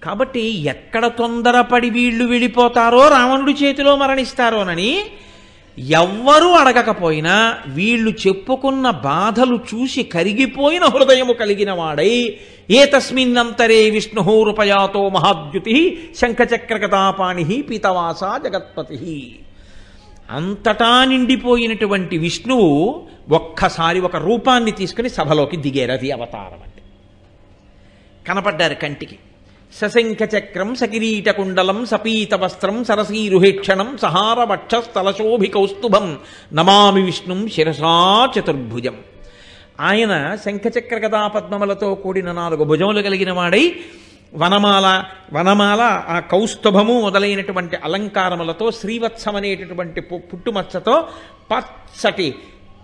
కాబట్టి ఎక్కడ తొందరపడి వీళ్ళు వెళ్ళిపోతారో రావణుడి చేతిలో మరణిస్తారోనని ఎవ్వరూ అడగకపోయినా వీళ్ళు చెప్పుకున్న బాధలు చూసి కరిగిపోయిన హృదయము కలిగిన వాడై ఏ తస్మిన్నంతరే విష్ణు రూపయాతో మహాద్యుతి శంఖచక్రకతాపాణి పీతవాస జగత్పతి అంతటా నిండిపోయినటువంటి విష్ణువు ఒక్కసారి ఒక రూపాన్ని తీసుకుని సభలోకి అది అవతారం అంటే కనపడ్డారు కంటికి సశంఖ చక్రం సకిరీట కుండలం సపీత వస్త్రం సరసీరుహేక్షణం సహార స్థలశోభి కౌస్తుభం నమామి విష్ణుం శిరసా చతుర్భుజం ఆయన శంఖచక్ర గదా పద్మములతో కూడిన నాలుగు భుజములు కలిగిన వాడై వనమాల వనమాల ఆ కౌస్తభము మొదలైనటువంటి అలంకారములతో శ్రీవత్సం అనేటటువంటి పుట్టుమచ్చతో పచ్చటి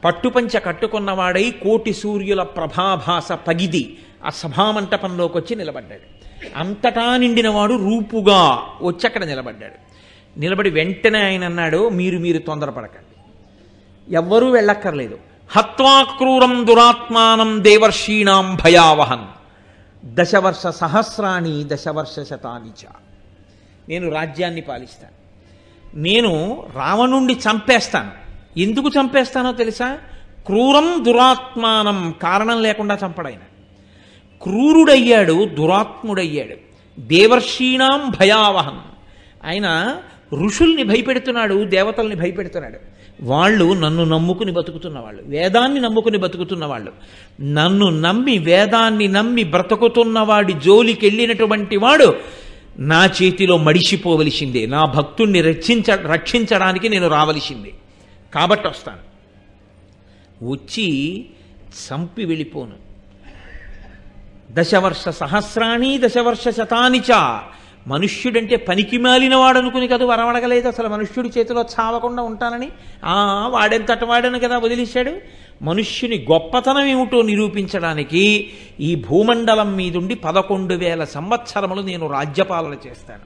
పట్టుపంచ కట్టుకున్నవాడై కోటి సూర్యుల ప్రభాభాస పగిది ఆ సభామంటపంలోకి వచ్చి నిలబడ్డాడు అంతటా నిండినవాడు రూపుగా వచ్చి అక్కడ నిలబడ్డాడు నిలబడి వెంటనే ఆయన అన్నాడు మీరు మీరు తొందరపడకండి ఎవ్వరూ వెళ్ళక్కర్లేదు హత్వాక్రూరం దురాత్మానం దేవర్షీణాం భయావహన్ దశవర్ష సహస్రాణి దశవర్ష శతాని చ నేను రాజ్యాన్ని పాలిస్తాను నేను రావణుణ్ణి చంపేస్తాను ఎందుకు చంపేస్తానో తెలుసా క్రూరం దురాత్మానం కారణం లేకుండా చంపడాయన క్రూరుడయ్యాడు దురాత్ముడయ్యాడు దేవర్షీణాం భయావహం ఆయన ఋషుల్ని భయపెడుతున్నాడు దేవతల్ని భయపెడుతున్నాడు వాళ్ళు నన్ను నమ్ముకుని బతుకుతున్న వాళ్ళు వేదాన్ని నమ్ముకుని బతుకుతున్న వాళ్ళు నన్ను నమ్మి వేదాన్ని నమ్మి బ్రతుకుతున్నవాడి జోలికి వెళ్ళినటువంటి వాడు నా చేతిలో మడిసిపోవలసిందే నా భక్తుణ్ణి రక్షించ రక్షించడానికి నేను రావలసిందే కాబట్టి వస్తాను వచ్చి చంపి వెళ్ళిపోను దశవర్ష సహస్రాణి దశవర్ష శతానిచ మనుష్యుడంటే పనికి వాడనుకుని కదా వరం అసలు మనుష్యుడి చేతిలో చావకుండా ఉంటానని వాడెంతట వాడను కదా వదిలేశాడు మనుష్యుని గొప్పతనం ఏమిటో నిరూపించడానికి ఈ భూమండలం మీదుండి పదకొండు వేల సంవత్సరములు నేను రాజ్యపాలన చేస్తాను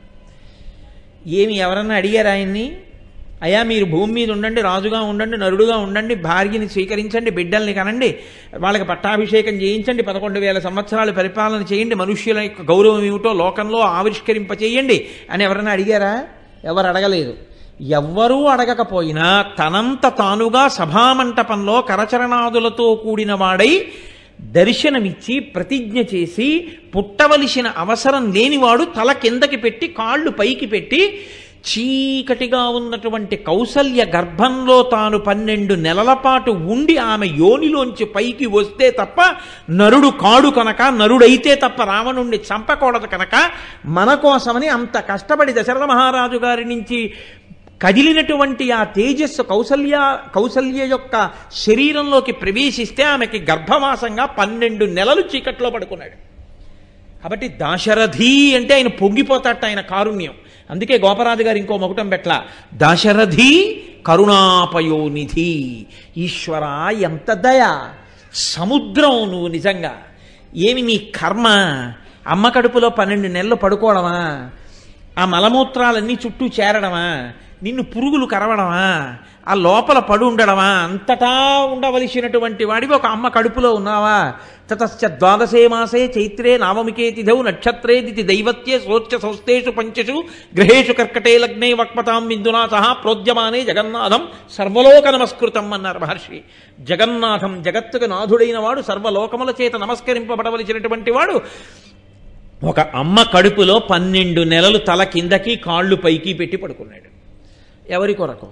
ఏమి ఎవరన్నా అడిగారు ఆయన్ని అయ్యా మీరు భూమి మీద ఉండండి రాజుగా ఉండండి నరుడుగా ఉండండి భార్యని స్వీకరించండి బిడ్డల్ని కనండి వాళ్ళకి పట్టాభిషేకం చేయించండి పదకొండు వేల సంవత్సరాలు పరిపాలన చేయండి మనుష్యుల యొక్క గౌరవం ఏమిటో లోకంలో ఆవిష్కరింప చేయండి అని ఎవరైనా అడిగారా ఎవరు అడగలేదు ఎవ్వరూ అడగకపోయినా తనంత తానుగా సభామంటపంలో కరచరణాదులతో కూడిన వాడై దర్శనమిచ్చి ప్రతిజ్ఞ చేసి పుట్టవలసిన అవసరం లేనివాడు తల కిందకి పెట్టి కాళ్ళు పైకి పెట్టి చీకటిగా ఉన్నటువంటి కౌసల్య గర్భంలో తాను పన్నెండు నెలల పాటు ఉండి ఆమె యోనిలోంచి పైకి వస్తే తప్ప నరుడు కాడు కనుక నరుడైతే తప్ప రావణుణ్ణి చంపకూడదు కనుక మన కోసమని అంత కష్టపడి దశరథ మహారాజు గారి నుంచి కదిలినటువంటి ఆ తేజస్సు కౌసల్య కౌసల్య యొక్క శరీరంలోకి ప్రవేశిస్తే ఆమెకి గర్భవాసంగా పన్నెండు నెలలు చీకట్లో పడుకున్నాడు కాబట్టి దాశరథి అంటే ఆయన పొంగిపోతాట ఆయన కారుణ్యం అందుకే గోపరాజు గారు ఇంకో మొకటం పెట్ల దశరథి కరుణాపయోనిధి ఈశ్వర ఎంత దయ సముద్రం నువ్వు నిజంగా ఏమి నీ కర్మ అమ్మ కడుపులో పన్నెండు నెలలు పడుకోవడమా ఆ మలమూత్రాలన్నీ చుట్టూ చేరడమా నిన్ను పురుగులు కరవడమా ఆ లోపల పడు ఉండడమా అంతటా ఉండవలసినటువంటి వాడివి ఒక అమ్మ కడుపులో ఉన్నావా తతశ్చ ద్వాదశే మాసే చైత్రే నామమికేతిథౌ నక్షత్రే దితి దైవత్యే సోచ్య సంస్థేషు పంచషు గ్రహేషు కర్కటే లగ్నే వక్మతాం బిందునా సహా ప్రోద్యమానే జగన్నాథం సర్వలోక నమస్కృతం అన్నారు మహర్షి జగన్నాథం జగత్తుకు నాథుడైన వాడు సర్వలోకముల చేత నమస్కరింపబడవలసినటువంటి వాడు ఒక అమ్మ కడుపులో పన్నెండు నెలలు తల కిందకి కాళ్ళు పైకి పెట్టి పడుకున్నాడు ఎవరి కొరకు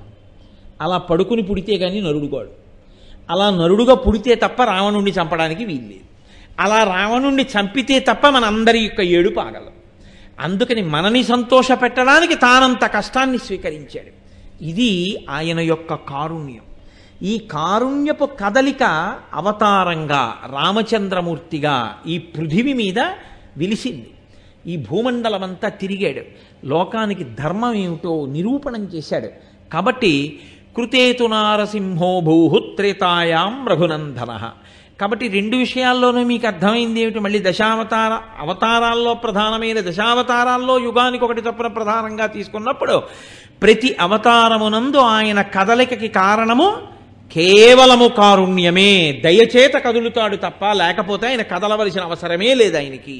అలా పడుకుని పుడితే కానీ నరుడుగాడు అలా నరుడుగా పుడితే తప్ప రావణుణ్ణి చంపడానికి వీల్లేదు అలా రావణుణ్ణి చంపితే తప్ప మనందరి యొక్క ఏడుపు ఆగలం అందుకని మనని సంతోష పెట్టడానికి తానంత కష్టాన్ని స్వీకరించాడు ఇది ఆయన యొక్క కారుణ్యం ఈ కారుణ్యపు కదలిక అవతారంగా రామచంద్రమూర్తిగా ఈ పృథివి మీద విలిసింది ఈ భూమండలమంతా తిరిగాడు లోకానికి ధర్మం ఏమిటో నిరూపణం చేశాడు కాబట్టి కృతేతు నారసింహో భూహుత్రేతాయాం రఘునందన కాబట్టి రెండు విషయాల్లోనూ మీకు అర్థమైంది ఏమిటి మళ్ళీ దశావతార అవతారాల్లో ప్రధానమైన దశావతారాల్లో యుగానికి ఒకటి తప్పున ప్రధానంగా తీసుకున్నప్పుడు ప్రతి అవతారమునందు ఆయన కదలికకి కారణము కేవలము కారుణ్యమే దయచేత కదులుతాడు తప్ప లేకపోతే ఆయన కదలవలసిన అవసరమే లేదు ఆయనకి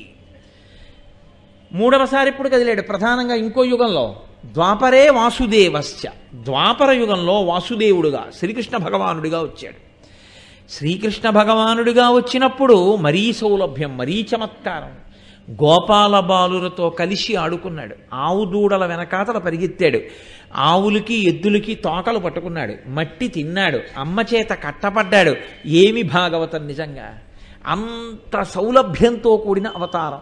మూడవసారి ఇప్పుడు కదిలాడు ప్రధానంగా ఇంకో యుగంలో ద్వాపరే వాసుదేవశ్చ ద్వాపర యుగంలో వాసుదేవుడుగా శ్రీకృష్ణ భగవానుడిగా వచ్చాడు శ్రీకృష్ణ భగవానుడిగా వచ్చినప్పుడు మరీ సౌలభ్యం మరీ చమత్కారం గోపాల బాలులతో కలిసి ఆడుకున్నాడు ఆవు దూడల వెనకాతల పరిగెత్తాడు ఆవులకి ఎద్దులకి తోకలు పట్టుకున్నాడు మట్టి తిన్నాడు అమ్మ చేత కట్టపడ్డాడు ఏమి భాగవతం నిజంగా అంత సౌలభ్యంతో కూడిన అవతారం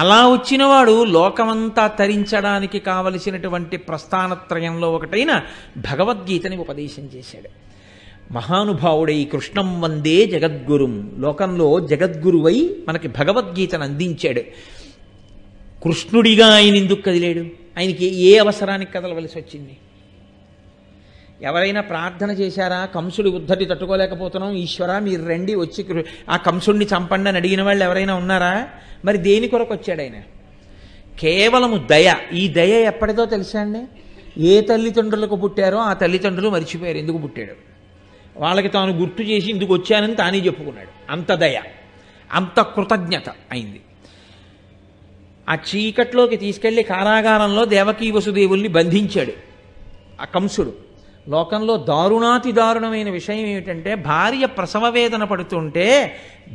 అలా వచ్చినవాడు లోకమంతా తరించడానికి కావలసినటువంటి ప్రస్థానత్రయంలో ఒకటైన భగవద్గీతని ఉపదేశం చేశాడు మహానుభావుడై కృష్ణం వందే జగద్గురుం లోకంలో జగద్గురువై మనకి భగవద్గీతను అందించాడు కృష్ణుడిగా ఆయన ఎందుకు కదిలేడు ఆయనకి ఏ అవసరానికి కదలవలసి వచ్చింది ఎవరైనా ప్రార్థన చేశారా కంసుడి ఉద్ధటి తట్టుకోలేకపోతున్నాం ఈశ్వర మీరు రండి వచ్చి ఆ కంసుడిని చంపండి అని అడిగిన వాళ్ళు ఎవరైనా ఉన్నారా మరి దేని కొరకు వచ్చాడు ఆయన కేవలము దయ ఈ దయ ఎప్పటిదో తెలుసా అండి ఏ తల్లిదండ్రులకు పుట్టారో ఆ తల్లిదండ్రులు మర్చిపోయారు ఎందుకు పుట్టాడు వాళ్ళకి తాను గుర్తు చేసి ఇందుకు వచ్చానని తానే చెప్పుకున్నాడు అంత దయ అంత కృతజ్ఞత అయింది ఆ చీకట్లోకి తీసుకెళ్లి కారాగారంలో దేవకీ వసుదేవుల్ని బంధించాడు ఆ కంసుడు లోకంలో దారుణాతి దారుణమైన విషయం ఏమిటంటే భార్య ప్రసవ వేదన పడుతుంటే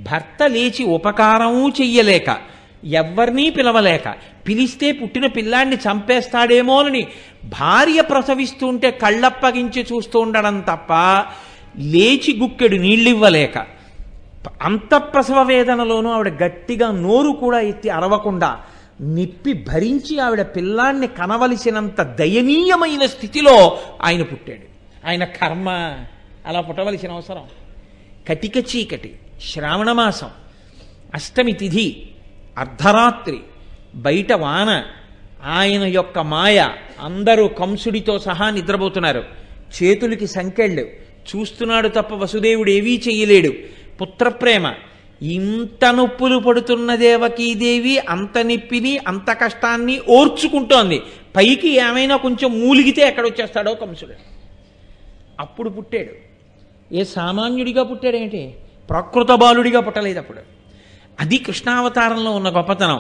భర్త లేచి ఉపకారము చెయ్యలేక ఎవరినీ పిలవలేక పిలిస్తే పుట్టిన పిల్లాన్ని చంపేస్తాడేమోనని భార్య ప్రసవిస్తుంటే కళ్ళప్పగించి చూస్తూ ఉండడం తప్ప లేచి గుక్కెడు నీళ్ళివ్వలేక అంత ప్రసవ వేదనలోనూ ఆవిడ గట్టిగా నోరు కూడా ఎత్తి అరవకుండా నిప్పి భరించి ఆవిడ పిల్లాన్ని కనవలసినంత దయనీయమైన స్థితిలో ఆయన పుట్టాడు ఆయన కర్మ అలా పుట్టవలసిన అవసరం కటిక చీకటి శ్రావణమాసం అష్టమి తిథి అర్ధరాత్రి బయట వాన ఆయన యొక్క మాయ అందరూ కంసుడితో సహా నిద్రపోతున్నారు చేతులకి సంకెళ్ళు చూస్తున్నాడు తప్ప వసుదేవుడు ఏవీ చెయ్యలేడు పుత్రప్రేమ ఇంత నొప్పులు పడుతున్న దేవకీదేవి అంత నొప్పిని అంత కష్టాన్ని ఓర్చుకుంటోంది పైకి ఏమైనా కొంచెం మూలిగితే ఎక్కడొచ్చేస్తాడో కంసుడు అప్పుడు పుట్టాడు ఏ సామాన్యుడిగా పుట్టాడేంటి ప్రకృత బాలుడిగా పుట్టలేదు అప్పుడు అది కృష్ణావతారంలో ఉన్న గొప్పతనం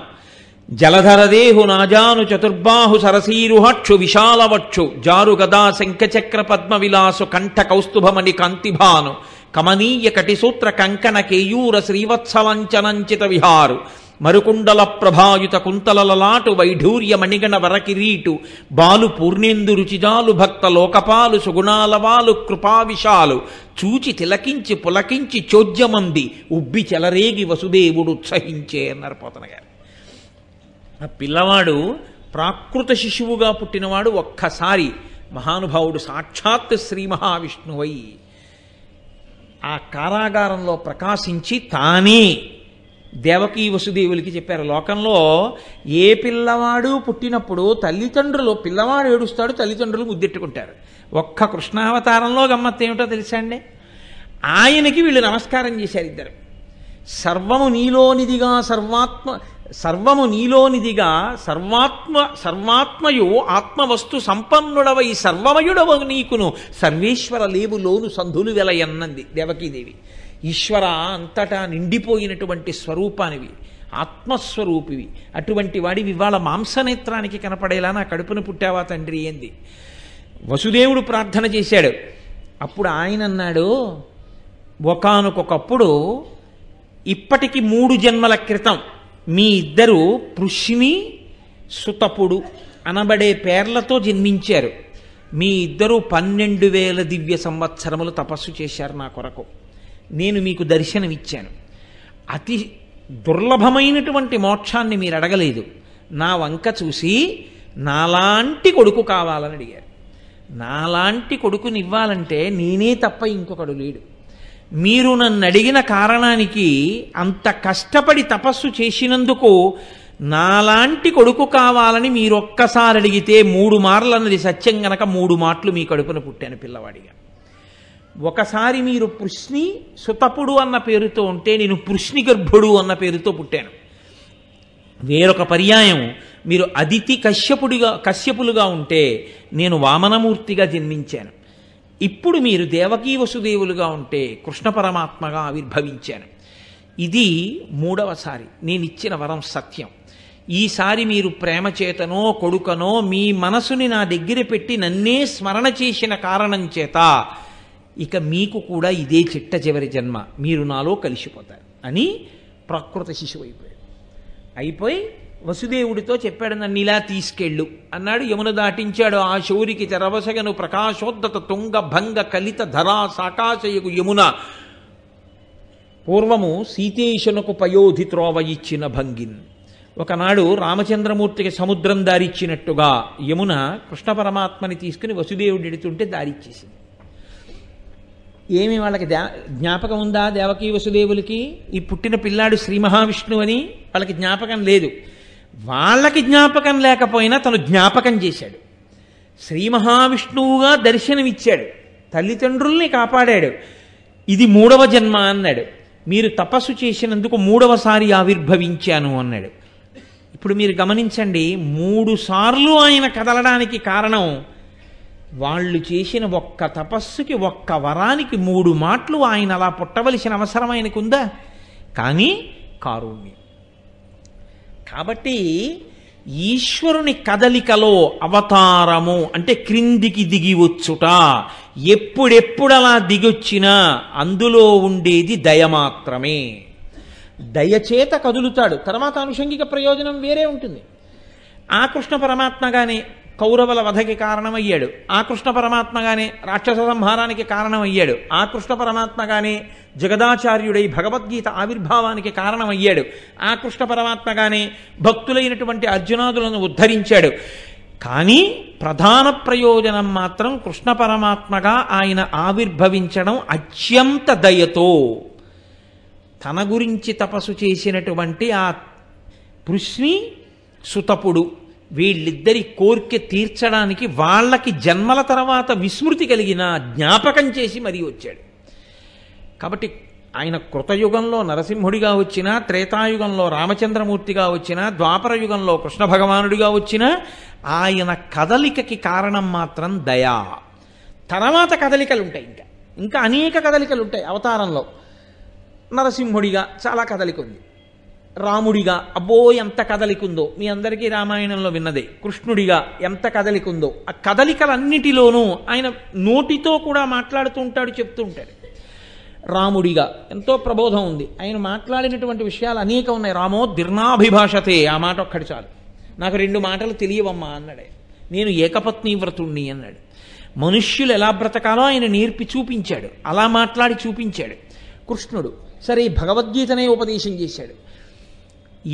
జలధరదేహు నాజాను చతుర్బాహు సరసీరుహక్షు విశాలవక్షు జారు గదా శంఖచక్ర పద్మ విలాసు కంఠ కౌస్తుభమణి కాంతిభాను కమనీయ కటిసూత్ర కంకణ కేయూర శ్రీవత్సలంచనంచిత విహారు మరుకుండల ప్రభాయుత కుంతలలలాటు వైఢూర్య మణిగణ వరకిరీటు బాలు పూర్ణేందు రుచిజాలు భక్త లోకపాలు సుగుణాలవాలు కృపావిషాలు చూచి తిలకించి పులకించి చోజ్యమంది ఉబ్బి చెలరేగి వసుదేవుడు ఉత్సహించే అన్నారు పోతన గారు ఆ పిల్లవాడు ప్రాకృత శిశువుగా పుట్టినవాడు ఒక్కసారి మహానుభావుడు సాక్షాత్ శ్రీ మహావిష్ణువై ఆ కారాగారంలో ప్రకాశించి తానే దేవకీ వసుదేవులకి చెప్పారు లోకంలో ఏ పిల్లవాడు పుట్టినప్పుడు తల్లిదండ్రులు పిల్లవాడు ఏడుస్తాడు తల్లిదండ్రులు ముద్దెట్టుకుంటారు ఒక్క కృష్ణావతారంలో గమ్మత్తు ఏమిటో తెలుసా అండి ఆయనకి వీళ్ళు నమస్కారం చేశారు ఇద్దరు సర్వము నీలోనిదిగా సర్వాత్మ సర్వము నీలోనిదిగా సర్వాత్మ సర్వాత్మయు ఆత్మవస్తు సంపన్నుడవై సర్వమయుడవ నీకును సర్వేశ్వర లేవులోను సంధులు వెలయన్నంది దేవకీదేవి ఈశ్వర అంతటా నిండిపోయినటువంటి స్వరూపానివి ఆత్మస్వరూపివి అటువంటి వాడివి ఇవాళ మాంసనేత్రానికి కనపడేలా నా కడుపును పుట్టావా తండ్రి ఏంది వసుదేవుడు ప్రార్థన చేశాడు అప్పుడు ఆయన అన్నాడు ఒకనకొకప్పుడు ఇప్పటికి మూడు జన్మల క్రితం మీ ఇద్దరు పృష్ణి సుతపుడు అనబడే పేర్లతో జన్మించారు మీ ఇద్దరు పన్నెండు వేల దివ్య సంవత్సరములు తపస్సు చేశారు నా కొరకు నేను మీకు దర్శనమిచ్చాను అతి దుర్లభమైనటువంటి మోక్షాన్ని మీరు అడగలేదు నా వంక చూసి నాలాంటి కొడుకు కావాలని అడిగారు నాలాంటి కొడుకునివ్వాలంటే నేనే తప్ప ఇంకొకడు లేడు మీరు నన్ను అడిగిన కారణానికి అంత కష్టపడి తపస్సు చేసినందుకు నాలాంటి కొడుకు కావాలని మీరు ఒక్కసారి అడిగితే మూడు మార్లు అన్నది సత్యం గనక మూడు మాటలు మీ కడుపున పుట్టాను పిల్లవాడిగా ఒకసారి మీరు పృష్ణి సుతపుడు అన్న పేరుతో ఉంటే నేను పృష్ణి గర్భుడు అన్న పేరుతో పుట్టాను వేరొక పర్యాయం మీరు అదితి కశ్యపుడిగా కశ్యపులుగా ఉంటే నేను వామనమూర్తిగా జన్మించాను ఇప్పుడు మీరు దేవకీ వసుదేవులుగా ఉంటే కృష్ణ పరమాత్మగా ఆవిర్భవించాను ఇది మూడవసారి నేను ఇచ్చిన వరం సత్యం ఈసారి మీరు ప్రేమ చేతనో కొడుకనో మీ మనసుని నా దగ్గర పెట్టి నన్నే స్మరణ చేసిన కారణం చేత ఇక మీకు కూడా ఇదే చిట్ట చివరి జన్మ మీరు నాలో కలిసిపోతారు అని ప్రకృత శిశువు అయిపోయాడు అయిపోయి వసుదేవుడితో చెప్పాడు నన్ను ఇలా తీసుకెళ్ళు అన్నాడు యమున దాటించాడు ఆ శౌరికి తెరవసగను ప్రకాశోద్ధత తుంగ భంగ కలిత ధరా సాకాశయకు యమున పూర్వము సీతేశునకు పయోధి త్రోవ ఇచ్చిన భంగిన్ ఒకనాడు రామచంద్రమూర్తికి సముద్రం దారిచ్చినట్టుగా యమున కృష్ణ పరమాత్మని తీసుకుని వసుదేవుడు ఎడుతుంటే దారిచ్చేసింది ఏమి వాళ్ళకి జ్ఞాపకం ఉందా దేవకీ వసుదేవులకి ఈ పుట్టిన పిల్లాడు శ్రీ మహావిష్ణువు అని వాళ్ళకి జ్ఞాపకం లేదు వాళ్ళకి జ్ఞాపకం లేకపోయినా తను జ్ఞాపకం చేశాడు శ్రీ మహావిష్ణువుగా దర్శనమిచ్చాడు తల్లిదండ్రుల్ని కాపాడాడు ఇది మూడవ జన్మ అన్నాడు మీరు తపస్సు చేసినందుకు మూడవసారి ఆవిర్భవించాను అన్నాడు ఇప్పుడు మీరు గమనించండి మూడు సార్లు ఆయన కదలడానికి కారణం వాళ్ళు చేసిన ఒక్క తపస్సుకి ఒక్క వరానికి మూడు మాటలు ఆయన అలా పుట్టవలసిన అవసరం ఆయనకుందా కానీ కారుణ్యం కాబట్టి ఈశ్వరుని కదలికలో అవతారము అంటే క్రిందికి దిగివచ్చుట ఎప్పుడెప్పుడలా దిగొచ్చినా అందులో ఉండేది దయ మాత్రమే దయచేత కదులుతాడు తర్వాత అనుషంగిక ప్రయోజనం వేరే ఉంటుంది ఆ కృష్ణ పరమాత్మగానే కౌరవుల వధకి కారణమయ్యాడు ఆ కృష్ణ పరమాత్మగానే రాక్షస సంహారానికి కారణమయ్యాడు ఆ కృష్ణ పరమాత్మగానే జగదాచార్యుడై భగవద్గీత ఆవిర్భావానికి కారణమయ్యాడు ఆ కృష్ణ పరమాత్మగానే భక్తులైనటువంటి అర్జునాదులను ఉద్ధరించాడు కానీ ప్రధాన ప్రయోజనం మాత్రం కృష్ణ పరమాత్మగా ఆయన ఆవిర్భవించడం అత్యంత దయతో తన గురించి తపస్సు చేసినటువంటి ఆ పృష్ణి సుతపుడు వీళ్ళిద్దరి కోరిక తీర్చడానికి వాళ్ళకి జన్మల తర్వాత విస్మృతి కలిగిన జ్ఞాపకం చేసి మరీ వచ్చాడు కాబట్టి ఆయన కృతయుగంలో నరసింహుడిగా వచ్చినా త్రేతాయుగంలో రామచంద్రమూర్తిగా వచ్చినా ద్వాపర యుగంలో కృష్ణ భగవానుడిగా వచ్చినా ఆయన కదలికకి కారణం మాత్రం దయా తర్వాత కదలికలు ఉంటాయి ఇంకా ఇంకా అనేక కదలికలు ఉంటాయి అవతారంలో నరసింహుడిగా చాలా కదలిక ఉంది రాముడిగా అబ్బో ఎంత కదలికుందో మీ అందరికీ రామాయణంలో విన్నదే కృష్ణుడిగా ఎంత కదలికుందో ఆ కదలికలన్నిటిలోనూ ఆయన నోటితో కూడా మాట్లాడుతూ ఉంటాడు చెప్తూ ఉంటాడు రాముడిగా ఎంతో ప్రబోధం ఉంది ఆయన మాట్లాడినటువంటి విషయాలు అనేక ఉన్నాయి రామో దిర్నాభిభాషతే ఆ మాట ఒక్కడి చాలు నాకు రెండు మాటలు తెలియవమ్మా అన్నాడే నేను ఏకపత్ని వ్రతుణ్ణి అన్నాడు మనుష్యులు ఎలా బ్రతకాలో ఆయన నేర్పి చూపించాడు అలా మాట్లాడి చూపించాడు కృష్ణుడు సరే భగవద్గీతనే ఉపదేశం చేశాడు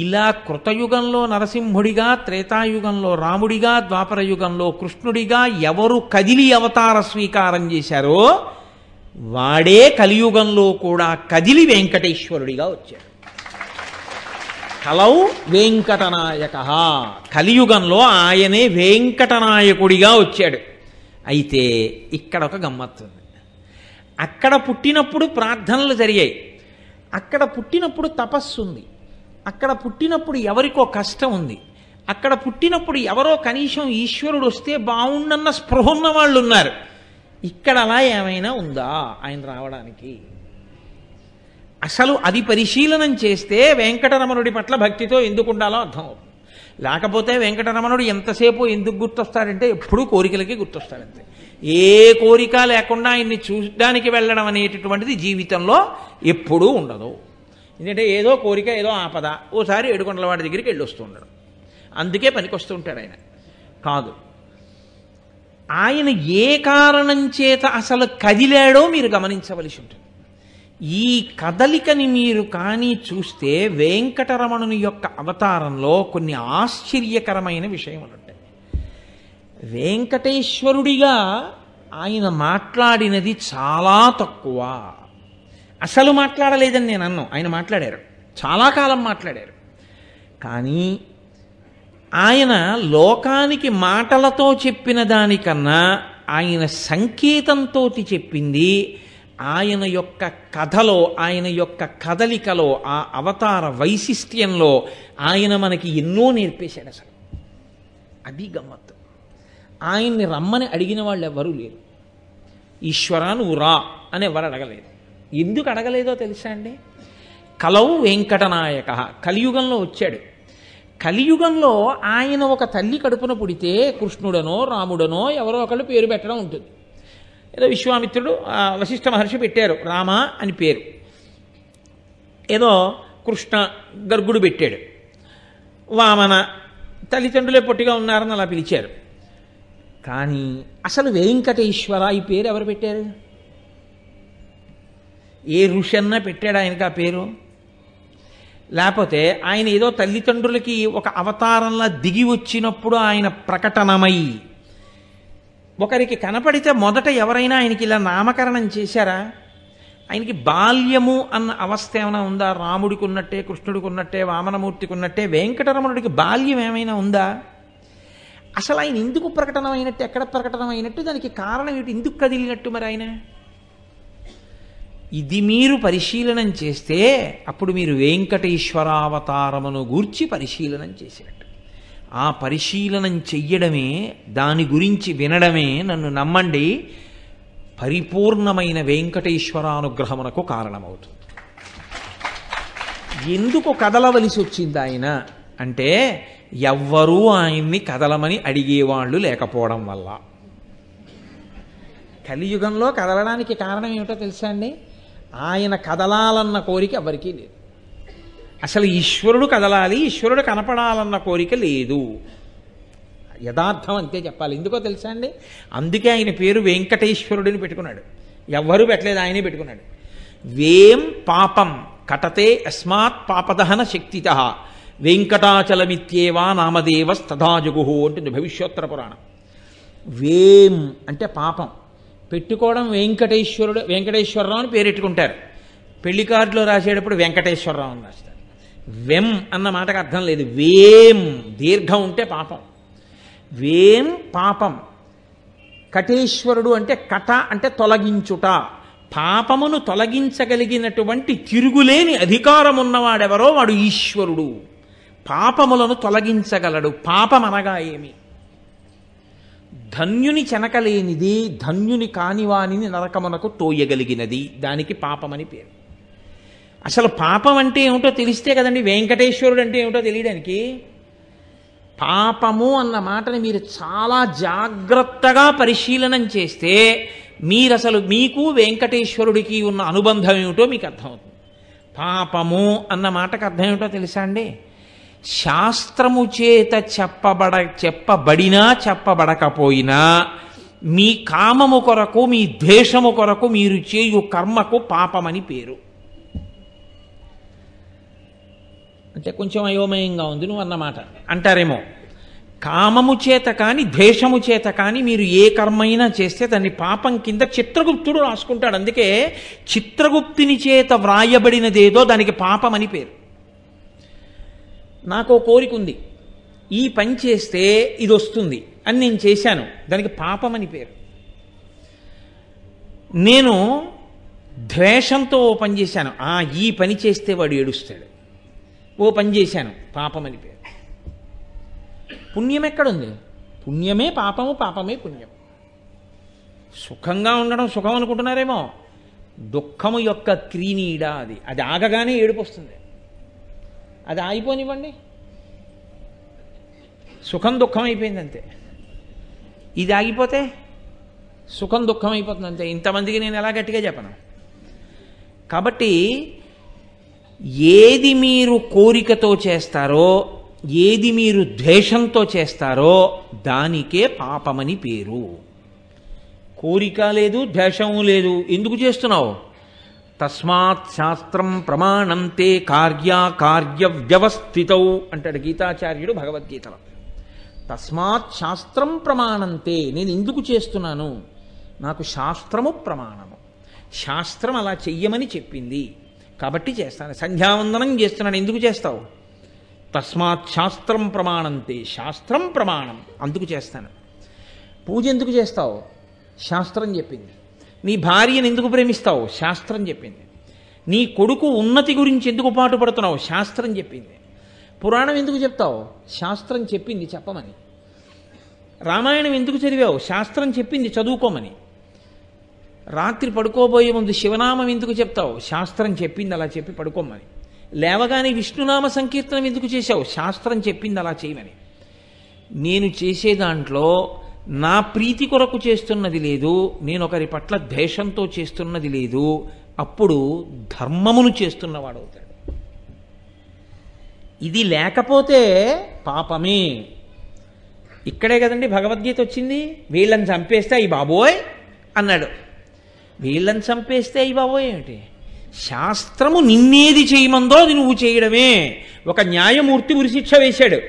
ఇలా కృతయుగంలో నరసింహుడిగా త్రేతాయుగంలో రాముడిగా ద్వాపరయుగంలో కృష్ణుడిగా ఎవరు కదిలి అవతార స్వీకారం చేశారో వాడే కలియుగంలో కూడా కదిలి వెంకటేశ్వరుడిగా వచ్చాడు కలౌ వెంకటనాయక కలియుగంలో ఆయనే వెంకటనాయకుడిగా వచ్చాడు అయితే ఇక్కడ ఒక గమ్మత్తుంది అక్కడ పుట్టినప్పుడు ప్రార్థనలు జరిగాయి అక్కడ పుట్టినప్పుడు తపస్సు ఉంది అక్కడ పుట్టినప్పుడు ఎవరికో కష్టం ఉంది అక్కడ పుట్టినప్పుడు ఎవరో కనీసం ఈశ్వరుడు వస్తే బాగుండన్న స్పృహ ఉన్న వాళ్ళు ఉన్నారు ఇక్కడ అలా ఏమైనా ఉందా ఆయన రావడానికి అసలు అది పరిశీలనం చేస్తే వెంకటరమణుడి పట్ల భక్తితో ఎందుకు ఉండాలో అర్థం అవుతుంది లేకపోతే వెంకటరమణుడు ఎంతసేపు ఎందుకు గుర్తొస్తాడంటే ఎప్పుడూ కోరికలకి గుర్తొస్తాడంతే ఏ కోరిక లేకుండా ఆయన్ని చూడడానికి వెళ్ళడం అనేటటువంటిది జీవితంలో ఎప్పుడూ ఉండదు ఎందుకంటే ఏదో కోరిక ఏదో ఆపద ఓసారి ఏడుకొండలవాడి దగ్గరికి వస్తూ ఉండడం అందుకే పనికొస్తూ ఉంటాడు ఆయన కాదు ఆయన ఏ కారణం చేత అసలు కదిలాడో మీరు గమనించవలసి ఉంటుంది ఈ కదలికని మీరు కానీ చూస్తే వెంకటరమణుని యొక్క అవతారంలో కొన్ని ఆశ్చర్యకరమైన విషయములు ఉంటాయి వెంకటేశ్వరుడిగా ఆయన మాట్లాడినది చాలా తక్కువ అసలు మాట్లాడలేదని నేను అన్నాను ఆయన మాట్లాడారు చాలా కాలం మాట్లాడారు కానీ ఆయన లోకానికి మాటలతో చెప్పిన దానికన్నా ఆయన సంకేతంతో చెప్పింది ఆయన యొక్క కథలో ఆయన యొక్క కదలికలో ఆ అవతార వైశిష్ట్యంలో ఆయన మనకి ఎన్నో నేర్పేశాడు అసలు అది గమ్మత్తు ఆయన్ని రమ్మని అడిగిన వాళ్ళు ఎవరూ లేరు ఈశ్వరా నువ్వు రా అని ఎవరు అడగలేదు ఎందుకు అడగలేదో తెలుసా అండి కలవు వెంకటనాయక కలియుగంలో వచ్చాడు కలియుగంలో ఆయన ఒక తల్లి కడుపున పుడితే కృష్ణుడనో రాముడనో ఎవరో ఒకళ్ళు పేరు పెట్టడం ఉంటుంది ఏదో విశ్వామిత్రుడు వశిష్ఠ మహర్షి పెట్టారు రామ అని పేరు ఏదో కృష్ణ గర్గుడు పెట్టాడు వామన తల్లిదండ్రులే పొట్టిగా ఉన్నారని అలా పిలిచారు కానీ అసలు వెంకటేశ్వర ఈ పేరు ఎవరు పెట్టారు ఏ ఋషి అన్నా పెట్టాడు ఆయనకి ఆ పేరు లేకపోతే ఆయన ఏదో తల్లిదండ్రులకి ఒక అవతారంలా దిగి వచ్చినప్పుడు ఆయన ప్రకటనమై ఒకరికి కనపడితే మొదట ఎవరైనా ఆయనకి ఇలా నామకరణం చేశారా ఆయనకి బాల్యము అన్న అవస్థ ఏమైనా ఉందా రాముడికి ఉన్నట్టే కృష్ణుడికి ఉన్నట్టే వామనమూర్తికి ఉన్నట్టే వెంకటరమణుడికి బాల్యం ఏమైనా ఉందా అసలు ఆయన ఎందుకు అయినట్టు ఎక్కడ ప్రకటన అయినట్టు దానికి కారణం ఏమిటి ఎందుకు కదిలినట్టు మరి ఆయన ఇది మీరు పరిశీలనం చేస్తే అప్పుడు మీరు వెంకటేశ్వరావతారమును గూర్చి పరిశీలనం చేసినట్టు ఆ పరిశీలనం చెయ్యడమే దాని గురించి వినడమే నన్ను నమ్మండి పరిపూర్ణమైన వెంకటేశ్వరానుగ్రహమునకు కారణమవుతుంది ఎందుకు కదలవలసి వచ్చింది ఆయన అంటే ఎవ్వరూ ఆయన్ని కదలమని అడిగేవాళ్ళు లేకపోవడం వల్ల కలియుగంలో కదలడానికి కారణం ఏమిటో తెలుసా అండి ఆయన కదలాలన్న కోరిక ఎవరికీ లేదు అసలు ఈశ్వరుడు కదలాలి ఈశ్వరుడు కనపడాలన్న కోరిక లేదు యథార్థం అంతే చెప్పాలి ఎందుకో తెలుసా అండి అందుకే ఆయన పేరు వెంకటేశ్వరుడిని పెట్టుకున్నాడు ఎవ్వరూ పెట్టలేదు ఆయనే పెట్టుకున్నాడు వేం పాపం కటతే అస్మాత్ పాపదహన శక్తిత వెంకటాచలమిత్యేవా నామదేవస్తథాజుగు అంటుంది భవిష్యోత్తర పురాణం వేం అంటే పాపం పెట్టుకోవడం వెంకటేశ్వరుడు వెంకటేశ్వరరావు అని పేరెట్టుకుంటారు పెళ్లి కార్డులో రాసేటప్పుడు వెంకటేశ్వరరావు అని రాస్తారు వెం అన్న మాటకు అర్థం లేదు వేం దీర్ఘం ఉంటే పాపం వేం పాపం కటేశ్వరుడు అంటే కట అంటే తొలగించుట పాపమును తొలగించగలిగినటువంటి తిరుగులేని అధికారం ఉన్నవాడెవరో వాడు ఈశ్వరుడు పాపములను తొలగించగలడు పాపం అనగా ఏమి ధన్యుని చెనకలేనిది ధన్యుని కానివానిని నరకమునకు తోయగలిగినది దానికి పాపమని పేరు అసలు పాపం అంటే ఏమిటో తెలిస్తే కదండి వెంకటేశ్వరుడు అంటే ఏమిటో తెలియడానికి పాపము అన్న మాటని మీరు చాలా జాగ్రత్తగా పరిశీలనం చేస్తే మీరు అసలు మీకు వెంకటేశ్వరుడికి ఉన్న అనుబంధం ఏమిటో మీకు అర్థమవుతుంది పాపము అన్న మాటకు అర్థం ఏమిటో తెలుసా అండి శాస్త్రము చేత చెప్పబడ చెప్పబడినా చెప్పబడకపోయినా మీ కామము కొరకు మీ ద్వేషము కొరకు మీరు చేయు కర్మకు పాపమని పేరు అంటే కొంచెం అయోమయంగా ఉంది నువ్వు అన్నమాట అంటారేమో కామము చేత కానీ ద్వేషము చేత కానీ మీరు ఏ కర్మైనా చేస్తే దాన్ని పాపం కింద చిత్రగుప్తుడు రాసుకుంటాడు అందుకే చిత్రగుప్తుని చేత వ్రాయబడినదేదో దానికి పాపం అని పేరు నాకు కోరిక ఉంది ఈ పని చేస్తే ఇది వస్తుంది అని నేను చేశాను దానికి పాపం అని పేరు నేను ద్వేషంతో ఓ పని చేశాను ఆ ఈ పని చేస్తే వాడు ఏడుస్తాడు ఓ పని చేశాను పాపం అని పేరు పుణ్యం ఎక్కడుంది పుణ్యమే పాపము పాపమే పుణ్యం సుఖంగా ఉండడం సుఖం అనుకుంటున్నారేమో దుఃఖము యొక్క క్రీనీడా అది అది ఆగగానే ఏడుపు వస్తుంది అది ఆగిపోనివ్వండి సుఖం దుఃఖం అయిపోయింది అంతే ఇది ఆగిపోతే సుఖం దుఃఖం అయిపోతుంది అంతే ఇంతమందికి నేను ఎలా గట్టిగా చెప్పను కాబట్టి ఏది మీరు కోరికతో చేస్తారో ఏది మీరు ద్వేషంతో చేస్తారో దానికే పాపమని పేరు కోరిక లేదు ద్వేషము లేదు ఎందుకు చేస్తున్నావు తస్మాత్ శాస్త్రం ప్రమాణంతే కార్యాకార్య వ్యవస్థిత అంటాడు గీతాచార్యుడు భగవద్గీతలో తస్మాత్ శాస్త్రం ప్రమాణంతే నేను ఎందుకు చేస్తున్నాను నాకు శాస్త్రము ప్రమాణము శాస్త్రం అలా చెయ్యమని చెప్పింది కాబట్టి చేస్తాను సంధ్యావందనం చేస్తున్నాను ఎందుకు చేస్తావు తస్మాత్ శాస్త్రం ప్రమాణంతే శాస్త్రం ప్రమాణం అందుకు చేస్తాను పూజ ఎందుకు చేస్తావు శాస్త్రం చెప్పింది నీ భార్యను ఎందుకు ప్రేమిస్తావు శాస్త్రం చెప్పింది నీ కొడుకు ఉన్నతి గురించి ఎందుకు పాటు పడుతున్నావు శాస్త్రం చెప్పింది పురాణం ఎందుకు చెప్తావు శాస్త్రం చెప్పింది చెప్పమని రామాయణం ఎందుకు చదివావు శాస్త్రం చెప్పింది చదువుకోమని రాత్రి పడుకోబోయే ముందు శివనామం ఎందుకు చెప్తావు శాస్త్రం చెప్పింది అలా చెప్పి పడుకోమని లేవగానే విష్ణునామ సంకీర్తనం ఎందుకు చేశావు శాస్త్రం చెప్పింది అలా చేయమని నేను చేసే దాంట్లో నా ప్రీతి కొరకు చేస్తున్నది లేదు నేను ఒకరి పట్ల ద్వేషంతో చేస్తున్నది లేదు అప్పుడు ధర్మమును చేస్తున్నవాడు అవుతాడు ఇది లేకపోతే పాపమే ఇక్కడే కదండి భగవద్గీత వచ్చింది వీళ్ళని చంపేస్తే అయ్యి బాబోయ్ అన్నాడు వీళ్ళని చంపేస్తే అయ్యి బాబోయ్ ఏమిటి శాస్త్రము నిన్నేది చేయమందో అది నువ్వు చేయడమే ఒక న్యాయమూర్తి ఉరిశిక్ష వేశాడు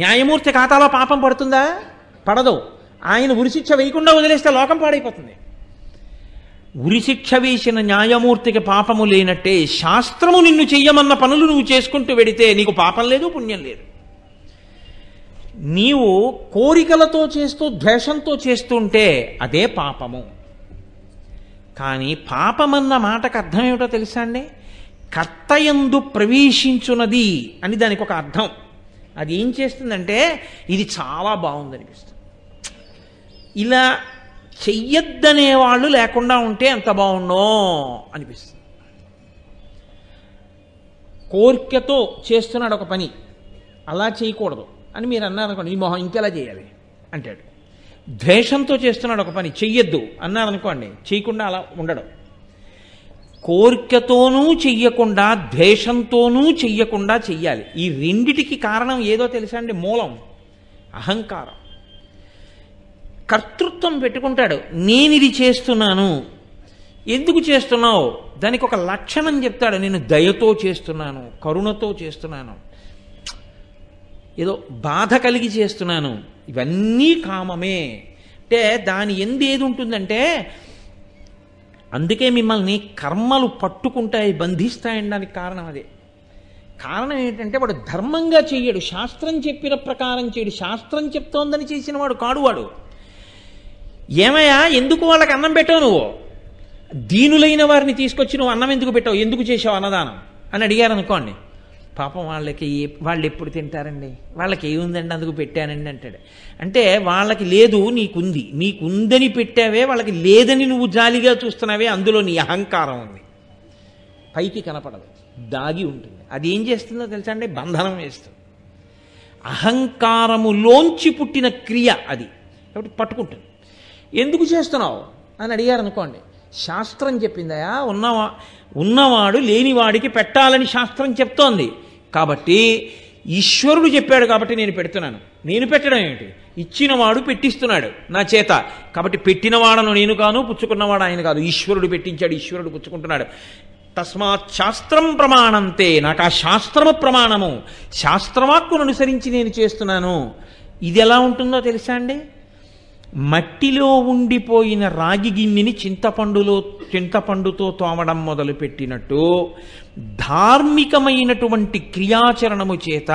న్యాయమూర్తి ఖాతాలో పాపం పడుతుందా పడదు ఆయన ఉరిశిక్ష వేయకుండా వదిలేస్తే లోకం పాడైపోతుంది ఉరిశిక్ష వేసిన న్యాయమూర్తికి పాపము లేనట్టే శాస్త్రము నిన్ను చెయ్యమన్న పనులు నువ్వు చేసుకుంటూ వెడితే నీకు పాపం లేదు పుణ్యం లేదు నీవు కోరికలతో చేస్తూ ద్వేషంతో చేస్తుంటే అదే పాపము కానీ పాపమన్న మాటకు అర్థం ఏమిటో తెలుసా అండి కర్తయందు ప్రవేశించున్నది అని దానికి ఒక అర్థం అది ఏం చేస్తుందంటే ఇది చాలా బాగుందనిపిస్తుంది ఇలా చెయ్యొద్దనే వాళ్ళు లేకుండా ఉంటే ఎంత బాగుండో అనిపిస్తుంది కోరికతో చేస్తున్నాడు ఒక పని అలా చేయకూడదు అని మీరు అనుకోండి ఈ మొహం ఇంకెలా చేయాలి అంటాడు ద్వేషంతో చేస్తున్నాడు ఒక పని చెయ్యొద్దు అన్నారనుకోండి చేయకుండా అలా ఉండడం కోరికతోనూ చెయ్యకుండా ద్వేషంతోనూ చెయ్యకుండా చెయ్యాలి ఈ రెండిటికి కారణం ఏదో తెలుసా అండి మూలం అహంకారం కర్తృత్వం పెట్టుకుంటాడు నేను ఇది చేస్తున్నాను ఎందుకు చేస్తున్నావు దానికి ఒక లక్షణం చెప్తాడు నేను దయతో చేస్తున్నాను కరుణతో చేస్తున్నాను ఏదో బాధ కలిగి చేస్తున్నాను ఇవన్నీ కామమే అంటే దాని ఎందు ఏది ఉంటుందంటే అందుకే మిమ్మల్ని కర్మలు పట్టుకుంటాయి బంధిస్తాయనడానికి కారణం అదే కారణం ఏంటంటే వాడు ధర్మంగా చేయడు శాస్త్రం చెప్పిన ప్రకారం చేయడు శాస్త్రం చెప్తోందని చేసిన వాడు కాడు వాడు ఏమయ్యా ఎందుకు వాళ్ళకి అన్నం పెట్టావు నువ్వు దీనులైన వారిని తీసుకొచ్చి నువ్వు అన్నం ఎందుకు పెట్టావు ఎందుకు చేసావు అన్నదానం అని అడిగారు అనుకోండి పాపం వాళ్ళకి ఏ వాళ్ళు ఎప్పుడు తింటారండి వాళ్ళకి ఏముందండి అందుకు పెట్టానండి అంటాడు అంటే వాళ్ళకి లేదు నీకుంది నీకుందని పెట్టావే వాళ్ళకి లేదని నువ్వు జాలిగా చూస్తున్నావే అందులో నీ అహంకారం ఉంది పైకి కనపడదు దాగి ఉంటుంది అది ఏం చేస్తుందో తెలుసా అండి బంధనం వేస్తుంది అహంకారములోంచి పుట్టిన క్రియ అది కాబట్టి పట్టుకుంటుంది ఎందుకు చేస్తున్నావు అని అడిగారు అనుకోండి శాస్త్రం చెప్పిందయా ఉన్నవా ఉన్నవాడు లేనివాడికి పెట్టాలని శాస్త్రం చెప్తోంది కాబట్టి ఈశ్వరుడు చెప్పాడు కాబట్టి నేను పెడుతున్నాను నేను పెట్టడం ఏమిటి ఇచ్చినవాడు పెట్టిస్తున్నాడు నా చేత కాబట్టి పెట్టినవాడను నేను కాను పుచ్చుకున్నవాడు ఆయన కాదు ఈశ్వరుడు పెట్టించాడు ఈశ్వరుడు పుచ్చుకుంటున్నాడు తస్మాత్ శాస్త్రం ప్రమాణంతే నాకు ఆ శాస్త్రము ప్రమాణము శాస్త్రవాక్కును అనుసరించి నేను చేస్తున్నాను ఇది ఎలా ఉంటుందో తెలుసా అండి మట్టిలో ఉండిపోయిన రాగి గిన్నెని చింతపండులో చింతపండుతో తోమడం మొదలుపెట్టినట్టు ధార్మికమైనటువంటి క్రియాచరణము చేత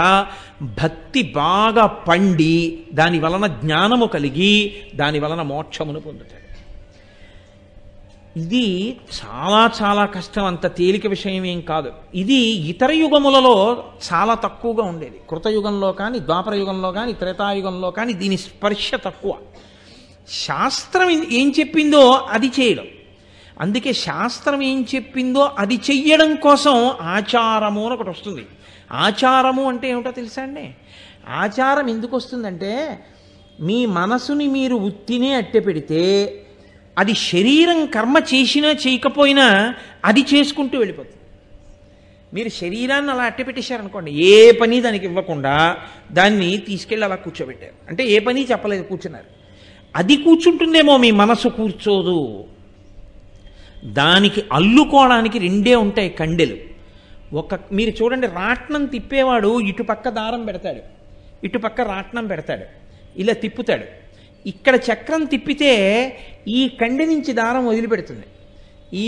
భక్తి బాగా పండి దాని వలన జ్ఞానము కలిగి దాని వలన మోక్షమును పొందుతాడు ఇది చాలా చాలా కష్టం అంత తేలిక విషయం ఏం కాదు ఇది ఇతర యుగములలో చాలా తక్కువగా ఉండేది కృతయుగంలో కానీ ద్వాపర యుగంలో కానీ త్రేతాయుగంలో కానీ దీని స్పర్శ తక్కువ శాస్త్రం ఏం చెప్పిందో అది చేయడం అందుకే శాస్త్రం ఏం చెప్పిందో అది చెయ్యడం కోసం ఆచారము అని ఒకటి వస్తుంది ఆచారము అంటే ఏమిటో తెలుసా అండి ఆచారం ఎందుకు వస్తుందంటే మీ మనసుని మీరు ఉత్తినే అట్టె పెడితే అది శరీరం కర్మ చేసినా చేయకపోయినా అది చేసుకుంటూ వెళ్ళిపోతుంది మీరు శరీరాన్ని అలా అట్టె పెట్టేశారనుకోండి ఏ పని దానికి ఇవ్వకుండా దాన్ని తీసుకెళ్ళి అలా కూర్చోబెట్టారు అంటే ఏ పని చెప్పలేదు కూర్చున్నారు అది కూర్చుంటుందేమో మీ మనసు కూర్చోదు దానికి అల్లుకోవడానికి రెండే ఉంటాయి కండెలు ఒక మీరు చూడండి రాట్నం తిప్పేవాడు ఇటుపక్క దారం పెడతాడు ఇటుపక్క రాట్నం పెడతాడు ఇలా తిప్పుతాడు ఇక్కడ చక్రం తిప్పితే ఈ కండె నుంచి దారం వదిలిపెడుతుంది ఈ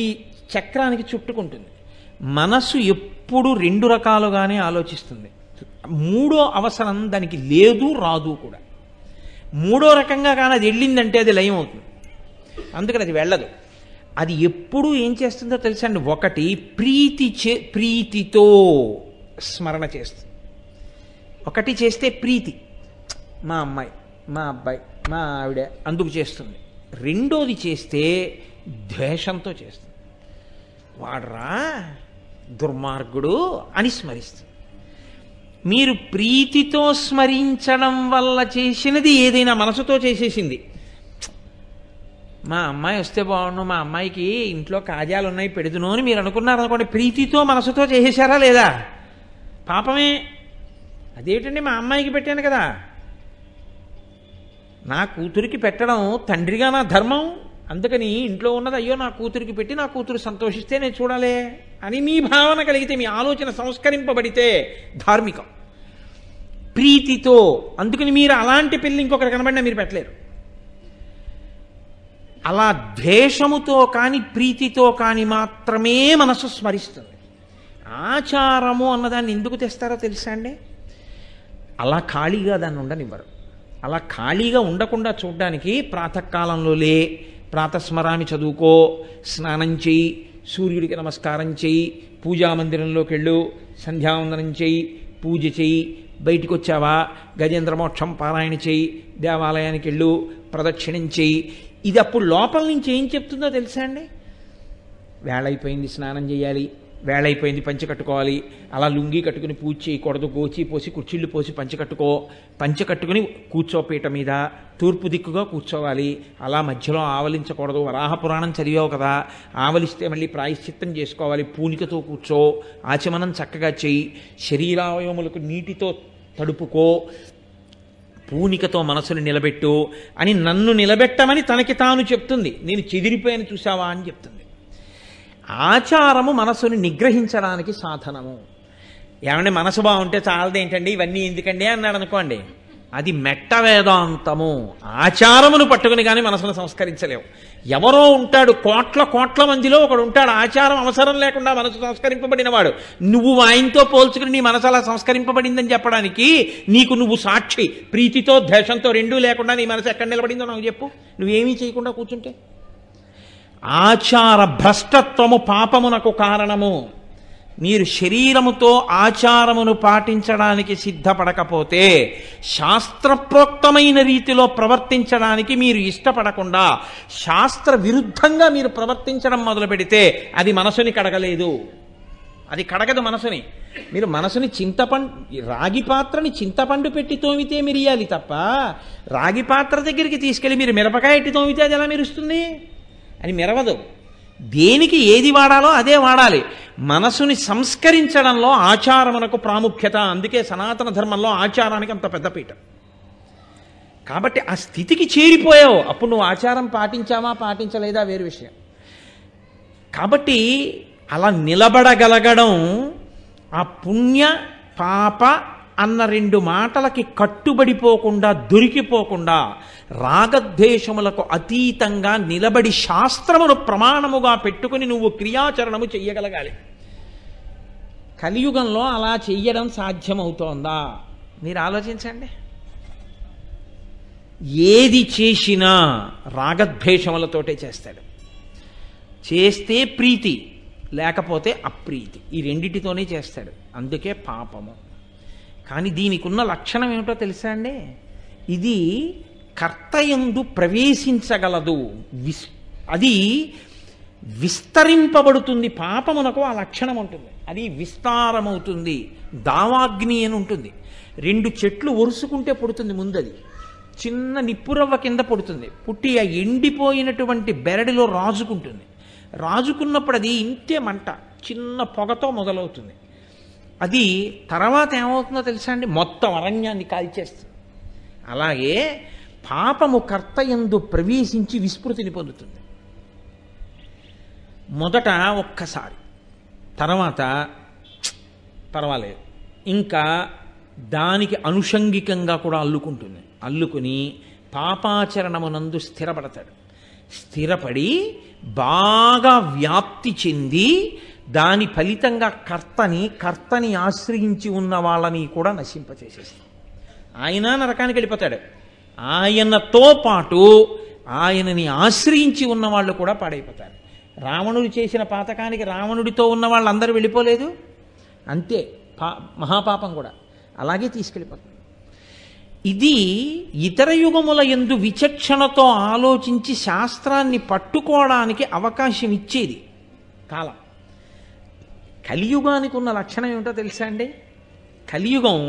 చక్రానికి చుట్టుకుంటుంది మనస్సు ఎప్పుడు రెండు రకాలుగానే ఆలోచిస్తుంది మూడో అవసరం దానికి లేదు రాదు కూడా మూడో రకంగా కానీ అది వెళ్ళిందంటే అది లయం అవుతుంది అందుకని అది వెళ్ళదు అది ఎప్పుడు ఏం చేస్తుందో తెలుసండి ఒకటి ప్రీతి చే ప్రీతితో స్మరణ చేస్తుంది ఒకటి చేస్తే ప్రీతి మా అమ్మాయి మా అబ్బాయి మా ఆవిడ అందుకు చేస్తుంది రెండోది చేస్తే ద్వేషంతో చేస్తుంది వాడరా దుర్మార్గుడు అని స్మరిస్తుంది మీరు ప్రీతితో స్మరించడం వల్ల చేసినది ఏదైనా మనసుతో చేసేసింది మా అమ్మాయి వస్తే బాగుండు మా అమ్మాయికి ఇంట్లో కాజాలు ఉన్నాయి పెడుదును అని మీరు అనుకున్నారనుకోండి ప్రీతితో మనసుతో చేసేసారా లేదా పాపమే అదేమిటండి మా అమ్మాయికి పెట్టాను కదా నా కూతురికి పెట్టడం తండ్రిగా నా ధర్మం అందుకని ఇంట్లో ఉన్నది అయ్యో నా కూతురికి పెట్టి నా కూతురు సంతోషిస్తే నేను చూడాలే అని మీ భావన కలిగితే మీ ఆలోచన సంస్కరింపబడితే ధార్మికం ప్రీతితో అందుకని మీరు అలాంటి పెళ్ళి ఇంకొకరు కనబడినా మీరు పెట్టలేరు అలా ద్వేషముతో కానీ ప్రీతితో కానీ మాత్రమే మనసు స్మరిస్తుంది ఆచారము అన్నదాన్ని ఎందుకు తెస్తారో తెలుసా అండి అలా ఖాళీగా దాన్ని ఉండనివ్వరు అలా ఖాళీగా ఉండకుండా చూడడానికి ప్రాతకాలంలో లే ప్రాతస్మరాన్ని చదువుకో స్నానం చేయి సూర్యుడికి నమస్కారం చేయి పూజామందిరంలోకి వెళ్ళు సంధ్యావందనం చేయి పూజ చేయి బయటికి వచ్చావా గజేంద్రమోక్షం పారాయణ చేయి దేవాలయానికి వెళ్ళు ప్రదక్షిణం చేయి ఇది అప్పుడు లోపల నుంచి ఏం చెప్తుందో తెలుసా అండి వేళైపోయింది స్నానం చేయాలి వేళైపోయింది పంచె కట్టుకోవాలి అలా లుంగి కట్టుకుని పూజ చేయకూడదు గోచి పోసి కుర్చీళ్ళు పోసి పంచె కట్టుకో పంచె కట్టుకుని కూర్చోపీట మీద తూర్పు దిక్కుగా కూర్చోవాలి అలా మధ్యలో ఆవలించకూడదు వరాహ పురాణం చదివావు కదా ఆవలిస్తే మళ్ళీ ప్రాయశ్చిత్తం చేసుకోవాలి పూనికతో కూర్చో ఆచమనం చక్కగా చేయి శరీరావయములకు నీటితో తడుపుకో పూనికతో మనసును నిలబెట్టు అని నన్ను నిలబెట్టమని తనకి తాను చెప్తుంది నేను చెదిరిపోయాను చూసావా అని చెప్తుంది ఆచారము మనసుని నిగ్రహించడానికి సాధనము ఏమండి మనసు బాగుంటే ఏంటండి ఇవన్నీ ఎందుకండి అన్నాడు అనుకోండి అది మెట్ట వేదాంతము ఆచారమును పట్టుకుని కానీ మనసును సంస్కరించలేవు ఎవరో ఉంటాడు కోట్ల కోట్ల మందిలో ఒకడు ఉంటాడు ఆచారం అవసరం లేకుండా మనసు సంస్కరింపబడినవాడు నువ్వు ఆయనతో పోల్చుకుని నీ మనసు అలా సంస్కరింపబడిందని చెప్పడానికి నీకు నువ్వు సాక్షి ప్రీతితో ద్వేషంతో రెండూ లేకుండా నీ మనసు ఎక్కడ నిలబడిందో నాకు చెప్పు నువ్వేమీ చేయకుండా కూర్చుంటే ఆచార భ్రష్టత్వము పాపమునకు కారణము మీరు శరీరముతో ఆచారమును పాటించడానికి సిద్ధపడకపోతే శాస్త్రప్రోక్తమైన రీతిలో ప్రవర్తించడానికి మీరు ఇష్టపడకుండా శాస్త్ర విరుద్ధంగా మీరు ప్రవర్తించడం మొదలు పెడితే అది మనసుని కడగలేదు అది కడగదు మనసుని మీరు మనసుని చింతపండు రాగి పాత్రని చింతపండు పెట్టి తోమితే మిరియాలి తప్ప రాగి పాత్ర దగ్గరికి తీసుకెళ్ళి మీరు మిరపకాయ ఎట్టి తోమితే అది ఎలా మిరుస్తుంది అని మెరవదు దేనికి ఏది వాడాలో అదే వాడాలి మనసుని సంస్కరించడంలో ఆచారమునకు ప్రాముఖ్యత అందుకే సనాతన ధర్మంలో ఆచారానికి అంత పెద్ద పీట కాబట్టి ఆ స్థితికి చేరిపోయావు అప్పుడు నువ్వు ఆచారం పాటించామా పాటించలేదా వేరు విషయం కాబట్టి అలా నిలబడగలగడం ఆ పుణ్య పాప అన్న రెండు మాటలకి కట్టుబడిపోకుండా దొరికిపోకుండా రాగద్వేషములకు అతీతంగా నిలబడి శాస్త్రమును ప్రమాణముగా పెట్టుకుని నువ్వు క్రియాచరణము చెయ్యగలగాలి కలియుగంలో అలా చెయ్యడం సాధ్యమవుతోందా మీరు ఆలోచించండి ఏది చేసినా రాగద్వేషములతోటే చేస్తాడు చేస్తే ప్రీతి లేకపోతే అప్రీతి ఈ రెండిటితోనే చేస్తాడు అందుకే పాపము కానీ దీనికి ఉన్న లక్షణం ఏమిటో తెలుసా అండి ఇది కర్తయందు ప్రవేశించగలదు విస్ అది విస్తరింపబడుతుంది పాపమునకు ఆ లక్షణం ఉంటుంది అది విస్తారమవుతుంది దావాగ్ని అని ఉంటుంది రెండు చెట్లు ఒరుసుకుంటే పుడుతుంది ముందది చిన్న నిప్పురవ్వ కింద పుడుతుంది పుట్టి ఆ ఎండిపోయినటువంటి బెరడిలో రాజుకుంటుంది రాజుకున్నప్పుడు అది ఇంతే మంట చిన్న పొగతో మొదలవుతుంది అది తర్వాత ఏమవుతుందో తెలుసా అండి మొత్తం అరణ్యాన్ని కాల్చేస్తుంది అలాగే పాపము కర్త ఎందు ప్రవేశించి విస్మృతిని పొందుతుంది మొదట ఒక్కసారి తర్వాత పర్వాలేదు ఇంకా దానికి అనుషంగికంగా కూడా అల్లుకుంటుంది అల్లుకుని పాపాచరణమునందు స్థిరపడతాడు స్థిరపడి బాగా వ్యాప్తి చెంది దాని ఫలితంగా కర్తని కర్తని ఆశ్రయించి ఉన్న వాళ్ళని కూడా నశింపచేసేస్తాం ఆయన నరకానికి వెళ్ళిపోతాడు ఆయనతో పాటు ఆయనని ఆశ్రయించి ఉన్న వాళ్ళు కూడా పాడైపోతారు రావణుడు చేసిన పాతకానికి రావణుడితో ఉన్న వాళ్ళందరూ వెళ్ళిపోలేదు అంతే పా మహాపాపం కూడా అలాగే తీసుకెళ్ళిపోతుంది ఇది ఇతర యుగముల ఎందు విచక్షణతో ఆలోచించి శాస్త్రాన్ని పట్టుకోవడానికి అవకాశం ఇచ్చేది కాలం కలియుగానికి ఉన్న లక్షణం ఏమిటో తెలుసా అండి కలియుగం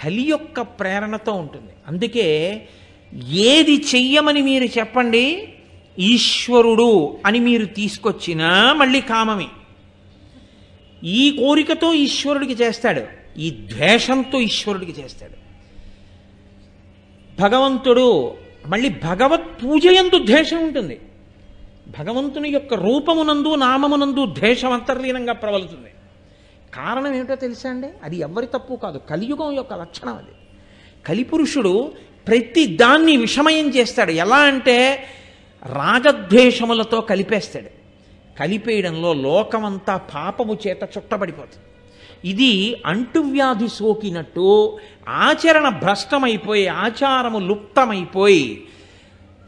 కలి యొక్క ప్రేరణతో ఉంటుంది అందుకే ఏది చెయ్యమని మీరు చెప్పండి ఈశ్వరుడు అని మీరు తీసుకొచ్చినా మళ్ళీ కామమే ఈ కోరికతో ఈశ్వరుడికి చేస్తాడు ఈ ద్వేషంతో ఈశ్వరుడికి చేస్తాడు భగవంతుడు మళ్ళీ భగవత్ పూజ ఎందు ద్వేషం ఉంటుంది భగవంతుని యొక్క రూపమునందు నామమునందు ద్వేషం అంతర్లీనంగా ప్రబలుతుంది కారణం ఏమిటో తెలుసా అండి అది ఎవరి తప్పు కాదు కలియుగం యొక్క లక్షణం అది కలిపురుషుడు ప్రతి దాన్ని విషమయం చేస్తాడు ఎలా అంటే రాగద్వేషములతో కలిపేస్తాడు కలిపేయడంలో లోకమంతా పాపము చేత చుట్టబడిపోతుంది ఇది అంటువ్యాధి సోకినట్టు ఆచరణ భ్రష్టమైపోయి ఆచారము లుప్తమైపోయి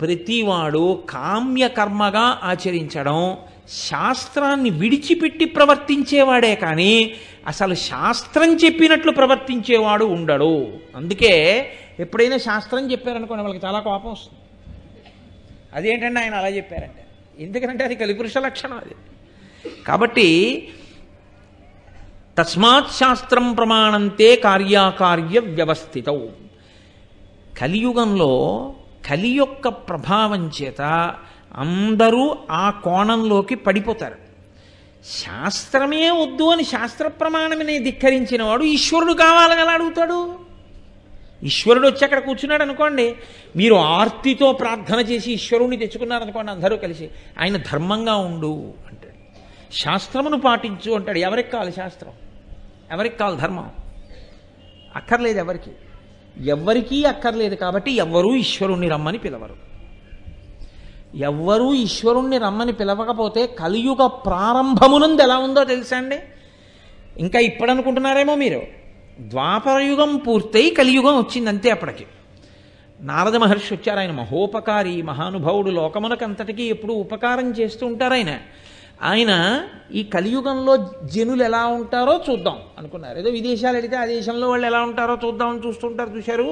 ప్రతివాడు కామ్యకర్మగా ఆచరించడం శాస్త్రాన్ని విడిచిపెట్టి ప్రవర్తించేవాడే కానీ అసలు శాస్త్రం చెప్పినట్లు ప్రవర్తించేవాడు ఉండడు అందుకే ఎప్పుడైనా శాస్త్రం చెప్పారనుకోండి వాళ్ళకి చాలా కోపం వస్తుంది అదేంటంటే ఆయన అలా చెప్పారంటే ఎందుకంటే అది కలిపురుష లక్షణం అది కాబట్టి తస్మాత్ శాస్త్రం ప్రమాణంతే కార్యాకార్య వ్యవస్థితం కలియుగంలో కలి యొక్క ప్రభావం చేత అందరూ ఆ కోణంలోకి పడిపోతారు శాస్త్రమే వద్దు అని శాస్త్ర ప్రమాణమని ధిక్కరించిన వాడు ఈశ్వరుడు కావాలని ఎలా అడుగుతాడు ఈశ్వరుడు వచ్చి అక్కడ కూర్చున్నాడు అనుకోండి మీరు ఆర్తితో ప్రార్థన చేసి ఈశ్వరుణ్ణి తెచ్చుకున్నారనుకోండి అందరూ కలిసి ఆయన ధర్మంగా ఉండు అంటాడు శాస్త్రమును పాటించు అంటాడు ఎవరికి కావాలి శాస్త్రం ఎవరికి కావాలి ధర్మం అక్కర్లేదు ఎవరికి ఎవ్వరికీ అక్కర్లేదు కాబట్టి ఎవ్వరూ ఈశ్వరుణ్ణి రమ్మని పిలవరు ఎవ్వరూ ఈశ్వరుణ్ణి రమ్మని పిలవకపోతే కలియుగ ప్రారంభమునందు ఎలా ఉందో తెలుసా అండి ఇంకా ఇప్పుడు అనుకుంటున్నారేమో మీరు ద్వాపరయుగం పూర్తయి కలియుగం వచ్చింది అంతే అప్పటికి నారద మహర్షి వచ్చారు ఆయన మహోపకారి మహానుభావుడు లోకమునకంతటికీ ఎప్పుడు ఉపకారం చేస్తూ ఉంటారు ఆయన ఆయన ఈ కలియుగంలో జనులు ఎలా ఉంటారో చూద్దాం అనుకున్నారు ఏదో విదేశాలు అడిగితే ఆ దేశంలో వాళ్ళు ఎలా ఉంటారో చూద్దాం అని చూస్తుంటారు చూశారు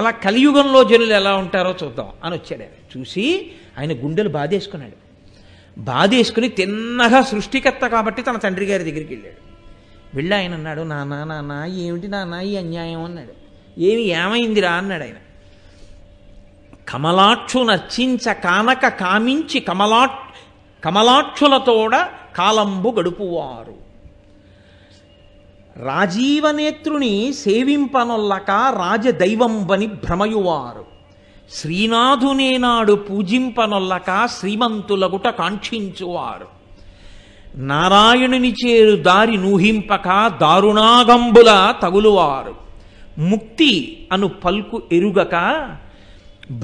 అలా కలియుగంలో జనులు ఎలా ఉంటారో చూద్దాం అని వచ్చాడు ఆయన చూసి ఆయన గుండెలు బాధేసుకున్నాడు బాధేసుకుని తిన్నగా సృష్టికర్త కాబట్టి తన తండ్రి గారి దగ్గరికి వెళ్ళాడు వెళ్ళి ఆయన అన్నాడు నానా నానా ఏమిటి నానా ఈ అన్యాయం అన్నాడు ఏమి ఏమైందిరా అన్నాడు ఆయన కమలాక్షు నర్చించ కానక కామించి కమలాక్షు కమలాక్షులతోడ కాలంబు గడుపువారు రాజీవనేత్రుని సేవింపనొల్లక రాజదైవంబని భ్రమయువారు శ్రీనాథునేనాడు పూజింపనొల్లక శ్రీమంతులగుట కాంక్షించువారు నారాయణుని చేరు దారి నూహింపక దారుణాగంబుల తగులువారు ముక్తి అను పల్కు ఎరుగక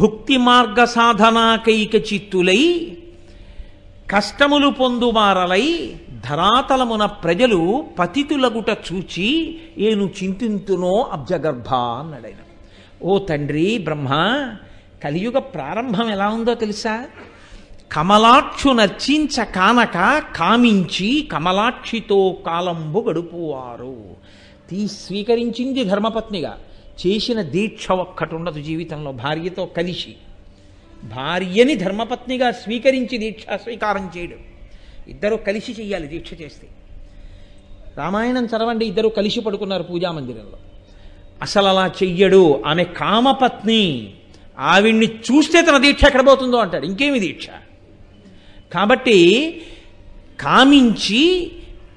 భుక్తి మార్గ సాధనాకైక చిత్తులై కష్టములు పొందుమారలై ధరాతలమున ప్రజలు పతితులగుట చూచి ఏను చింతింతునో అబ్జగర్భ అన్నాడు ఓ తండ్రి బ్రహ్మ కలియుగ ప్రారంభం ఎలా ఉందో తెలుసా కమలాక్షు నర్చించ కానక కామించి కమలాక్షితో కాలంబు గడుపువారు తీ స్వీకరించింది ధర్మపత్నిగా చేసిన దీక్ష ఒక్కటి ఉండదు జీవితంలో భార్యతో కలిసి భార్యని ధర్మపత్నిగా స్వీకరించి దీక్ష స్వీకారం చేయడం ఇద్దరు కలిసి చేయాలి దీక్ష చేస్తే రామాయణం చదవండి ఇద్దరు కలిసి పడుకున్నారు పూజా మందిరంలో అసలు అలా చెయ్యడు ఆమె కామపత్ని ఆవిడ్ని చూస్తే తన దీక్ష ఎక్కడ పోతుందో అంటాడు ఇంకేమి దీక్ష కాబట్టి కామించి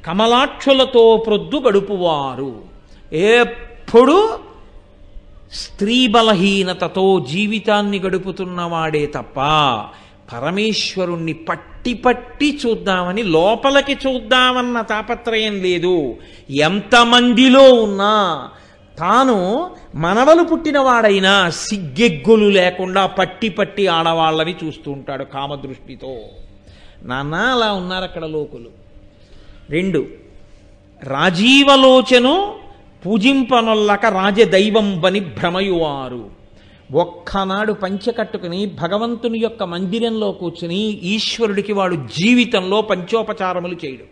కమలాక్షులతో ప్రొద్దు గడుపువారు ఎప్పుడు స్త్రీ బలహీనతతో జీవితాన్ని గడుపుతున్నవాడే తప్ప పరమేశ్వరుణ్ణి పట్టి పట్టి చూద్దామని లోపలికి చూద్దామన్న తాపత్రయం లేదు ఎంతమందిలో ఉన్నా తాను మనవలు పుట్టినవాడైనా సిగ్గెగ్గులు లేకుండా పట్టి పట్టి ఆడవాళ్ళని చూస్తూ ఉంటాడు కామదృష్టితో నాన్న అలా ఉన్నారు అక్కడ లోకులు రెండు రాజీవలోచను పూజింపనొల్లక రాజదైవంబని భ్రమయువారు ఒక్కనాడు పంచెకట్టుకుని భగవంతుని యొక్క మందిరంలో కూర్చుని ఈశ్వరుడికి వాడు జీవితంలో పంచోపచారములు చేయడు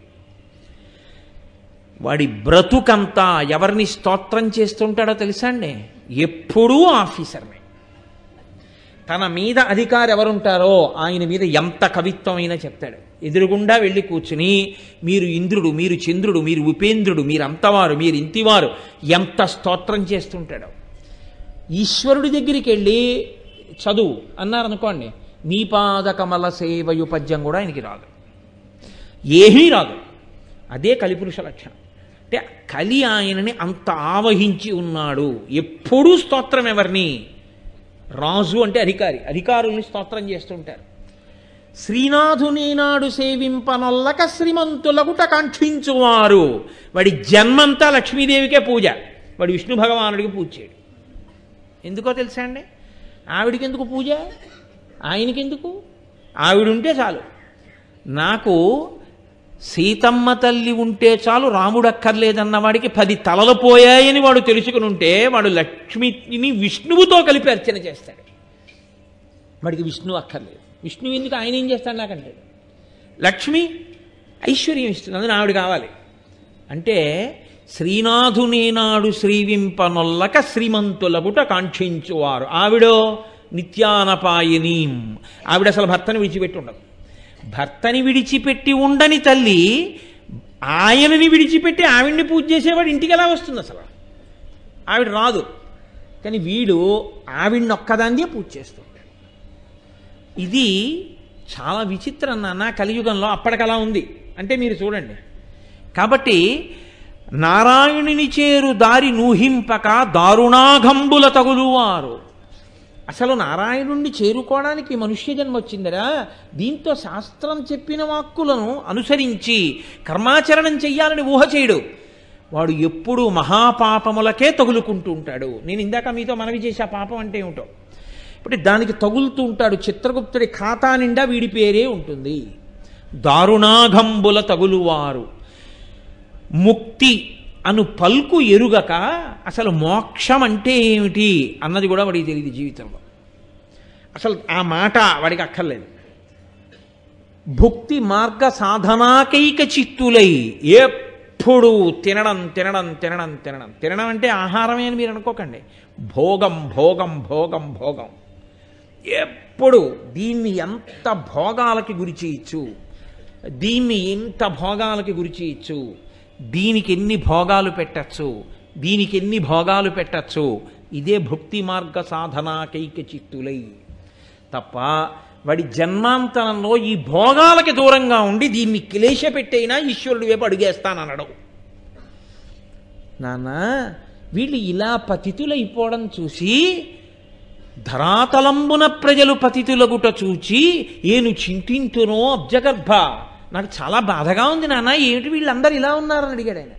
వాడి బ్రతుకంతా ఎవరిని స్తోత్రం చేస్తుంటాడో తెలుసా అండి ఎప్పుడూ ఆఫీసర్ని తన మీద అధికారు ఎవరుంటారో ఆయన మీద ఎంత కవిత్వమైనా చెప్తాడు ఎదురుగుండా వెళ్ళి కూర్చుని మీరు ఇంద్రుడు మీరు చంద్రుడు మీరు ఉపేంద్రుడు మీరు అంతవారు మీరు ఇంతివారు ఎంత స్తోత్రం చేస్తుంటాడు ఈశ్వరుడి దగ్గరికి వెళ్ళి చదువు అన్నారనుకోండి నీ పాదకమల సేవయు పద్యం కూడా ఆయనకి రాదు ఏమీ రాదు అదే కలిపురుష లక్షణం అంటే కలి ఆయనని అంత ఆవహించి ఉన్నాడు ఎప్పుడూ స్తోత్రం ఎవరిని రాజు అంటే అధికారి అధికారుల్ని స్తోత్రం చేస్తుంటారు శ్రీనాథుని నాడు సేవింపనొల్లక శ్రీమంతులగుట కాంక్షించువారు వాడి జన్మంతా లక్ష్మీదేవికే పూజ వాడు విష్ణు భగవానుడికి పూజ చేయడు ఎందుకో తెలుసా అండి ఆవిడికి ఎందుకు పూజ ఆయనకెందుకు ఆవిడుంటే చాలు నాకు సీతమ్మ తల్లి ఉంటే చాలు రాముడు అక్కర్లేదన్న వాడికి పది తలలు పోయాయని వాడు తెలుసుకుని ఉంటే వాడు లక్ష్మిని విష్ణువుతో కలిపి అర్చన చేస్తాడు వాడికి విష్ణువు అక్కర్లేదు విష్ణువు ఎందుకు ఆయన ఏం చేస్తాడు నాకంటే లక్ష్మి ఐశ్వర్యం ఇస్తుంది అందులో ఆవిడ కావాలి అంటే శ్రీనాథునేనాడు శ్రీవింపనొల్లక శ్రీమంతులబుట కాంక్షించువారు ఆవిడో నిత్యానపాయనీం ఆవిడ అసలు భర్తని విడిచిపెట్టి ఉండదు భర్తని విడిచిపెట్టి ఉండని తల్లి ఆయనని విడిచిపెట్టి ఆవిడ్ని పూజ చేసేవాడు ఇంటికి ఎలా వస్తుంది అసలు ఆవిడ రాదు కానీ వీడు ఆవిడ్ని ఒక్కదాన్నే పూజ చేస్తాడు ఇది చాలా విచిత్రం నాన్న కలియుగంలో అప్పటికలా ఉంది అంటే మీరు చూడండి కాబట్టి నారాయణుని చేరు దారి నూహింపక దారుణాఘంబుల తగులువారు అసలు నారాయణుణ్ణి చేరుకోవడానికి మనుష్య జన్మ వచ్చిందరా దీంతో శాస్త్రం చెప్పిన వాక్కులను అనుసరించి కర్మాచరణం చెయ్యాలని ఊహ చేయడు వాడు ఎప్పుడూ మహాపాపములకే తగులుకుంటూ ఉంటాడు నేను ఇందాక మీతో మనవి చేసే పాపం అంటే ఏమిటో ఇప్పుడు దానికి తగులుతూ ఉంటాడు చిత్రగుప్తుడి ఖాతా నిండా వీడి పేరే ఉంటుంది దారుణాఘంబుల తగులువారు ముక్తి అను పల్కు ఎరుగక అసలు మోక్షం అంటే ఏమిటి అన్నది కూడా వాడికి తెలియదు జీవితంలో అసలు ఆ మాట వాడికి అక్కర్లేదు భుక్తి మార్గ సాధనాకైక చిత్తులై ఎప్పుడు తినడం తినడం తినడం తినడం తినడం అంటే ఆహారమే అని మీరు అనుకోకండి భోగం భోగం భోగం భోగం ఎప్పుడు దీన్ని ఎంత భోగాలకి గురి చేయొచ్చు దీన్ని ఎంత భోగాలకి గురి చేయొచ్చు దీనికి ఎన్ని భోగాలు పెట్టచ్చు దీనికి ఎన్ని భోగాలు పెట్టచ్చు ఇదే భక్తి మార్గ సాధనాకైక చిత్తులై తప్ప వాడి జన్మాంతరంలో ఈ భోగాలకి దూరంగా ఉండి దీన్ని క్లేశ పెట్టైనా ఈశ్వరుడు వైపు అడుగేస్తాననడం నాన్న వీళ్ళు ఇలా పతితులైపోవడం చూసి ధరాతలంబున ప్రజలు పతితులగుట చూచి ఏను చింతింతునో అబ్జగర్భ నాకు చాలా బాధగా ఉంది నాన్న ఏమిటి వీళ్ళందరూ ఇలా ఉన్నారని అడిగాడు ఆయన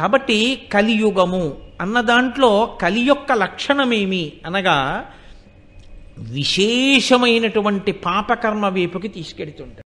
కాబట్టి కలియుగము అన్న దాంట్లో కలి యొక్క లక్షణమేమి అనగా విశేషమైనటువంటి పాపకర్మ వైపుకి తీసుకెడుతుంటాడు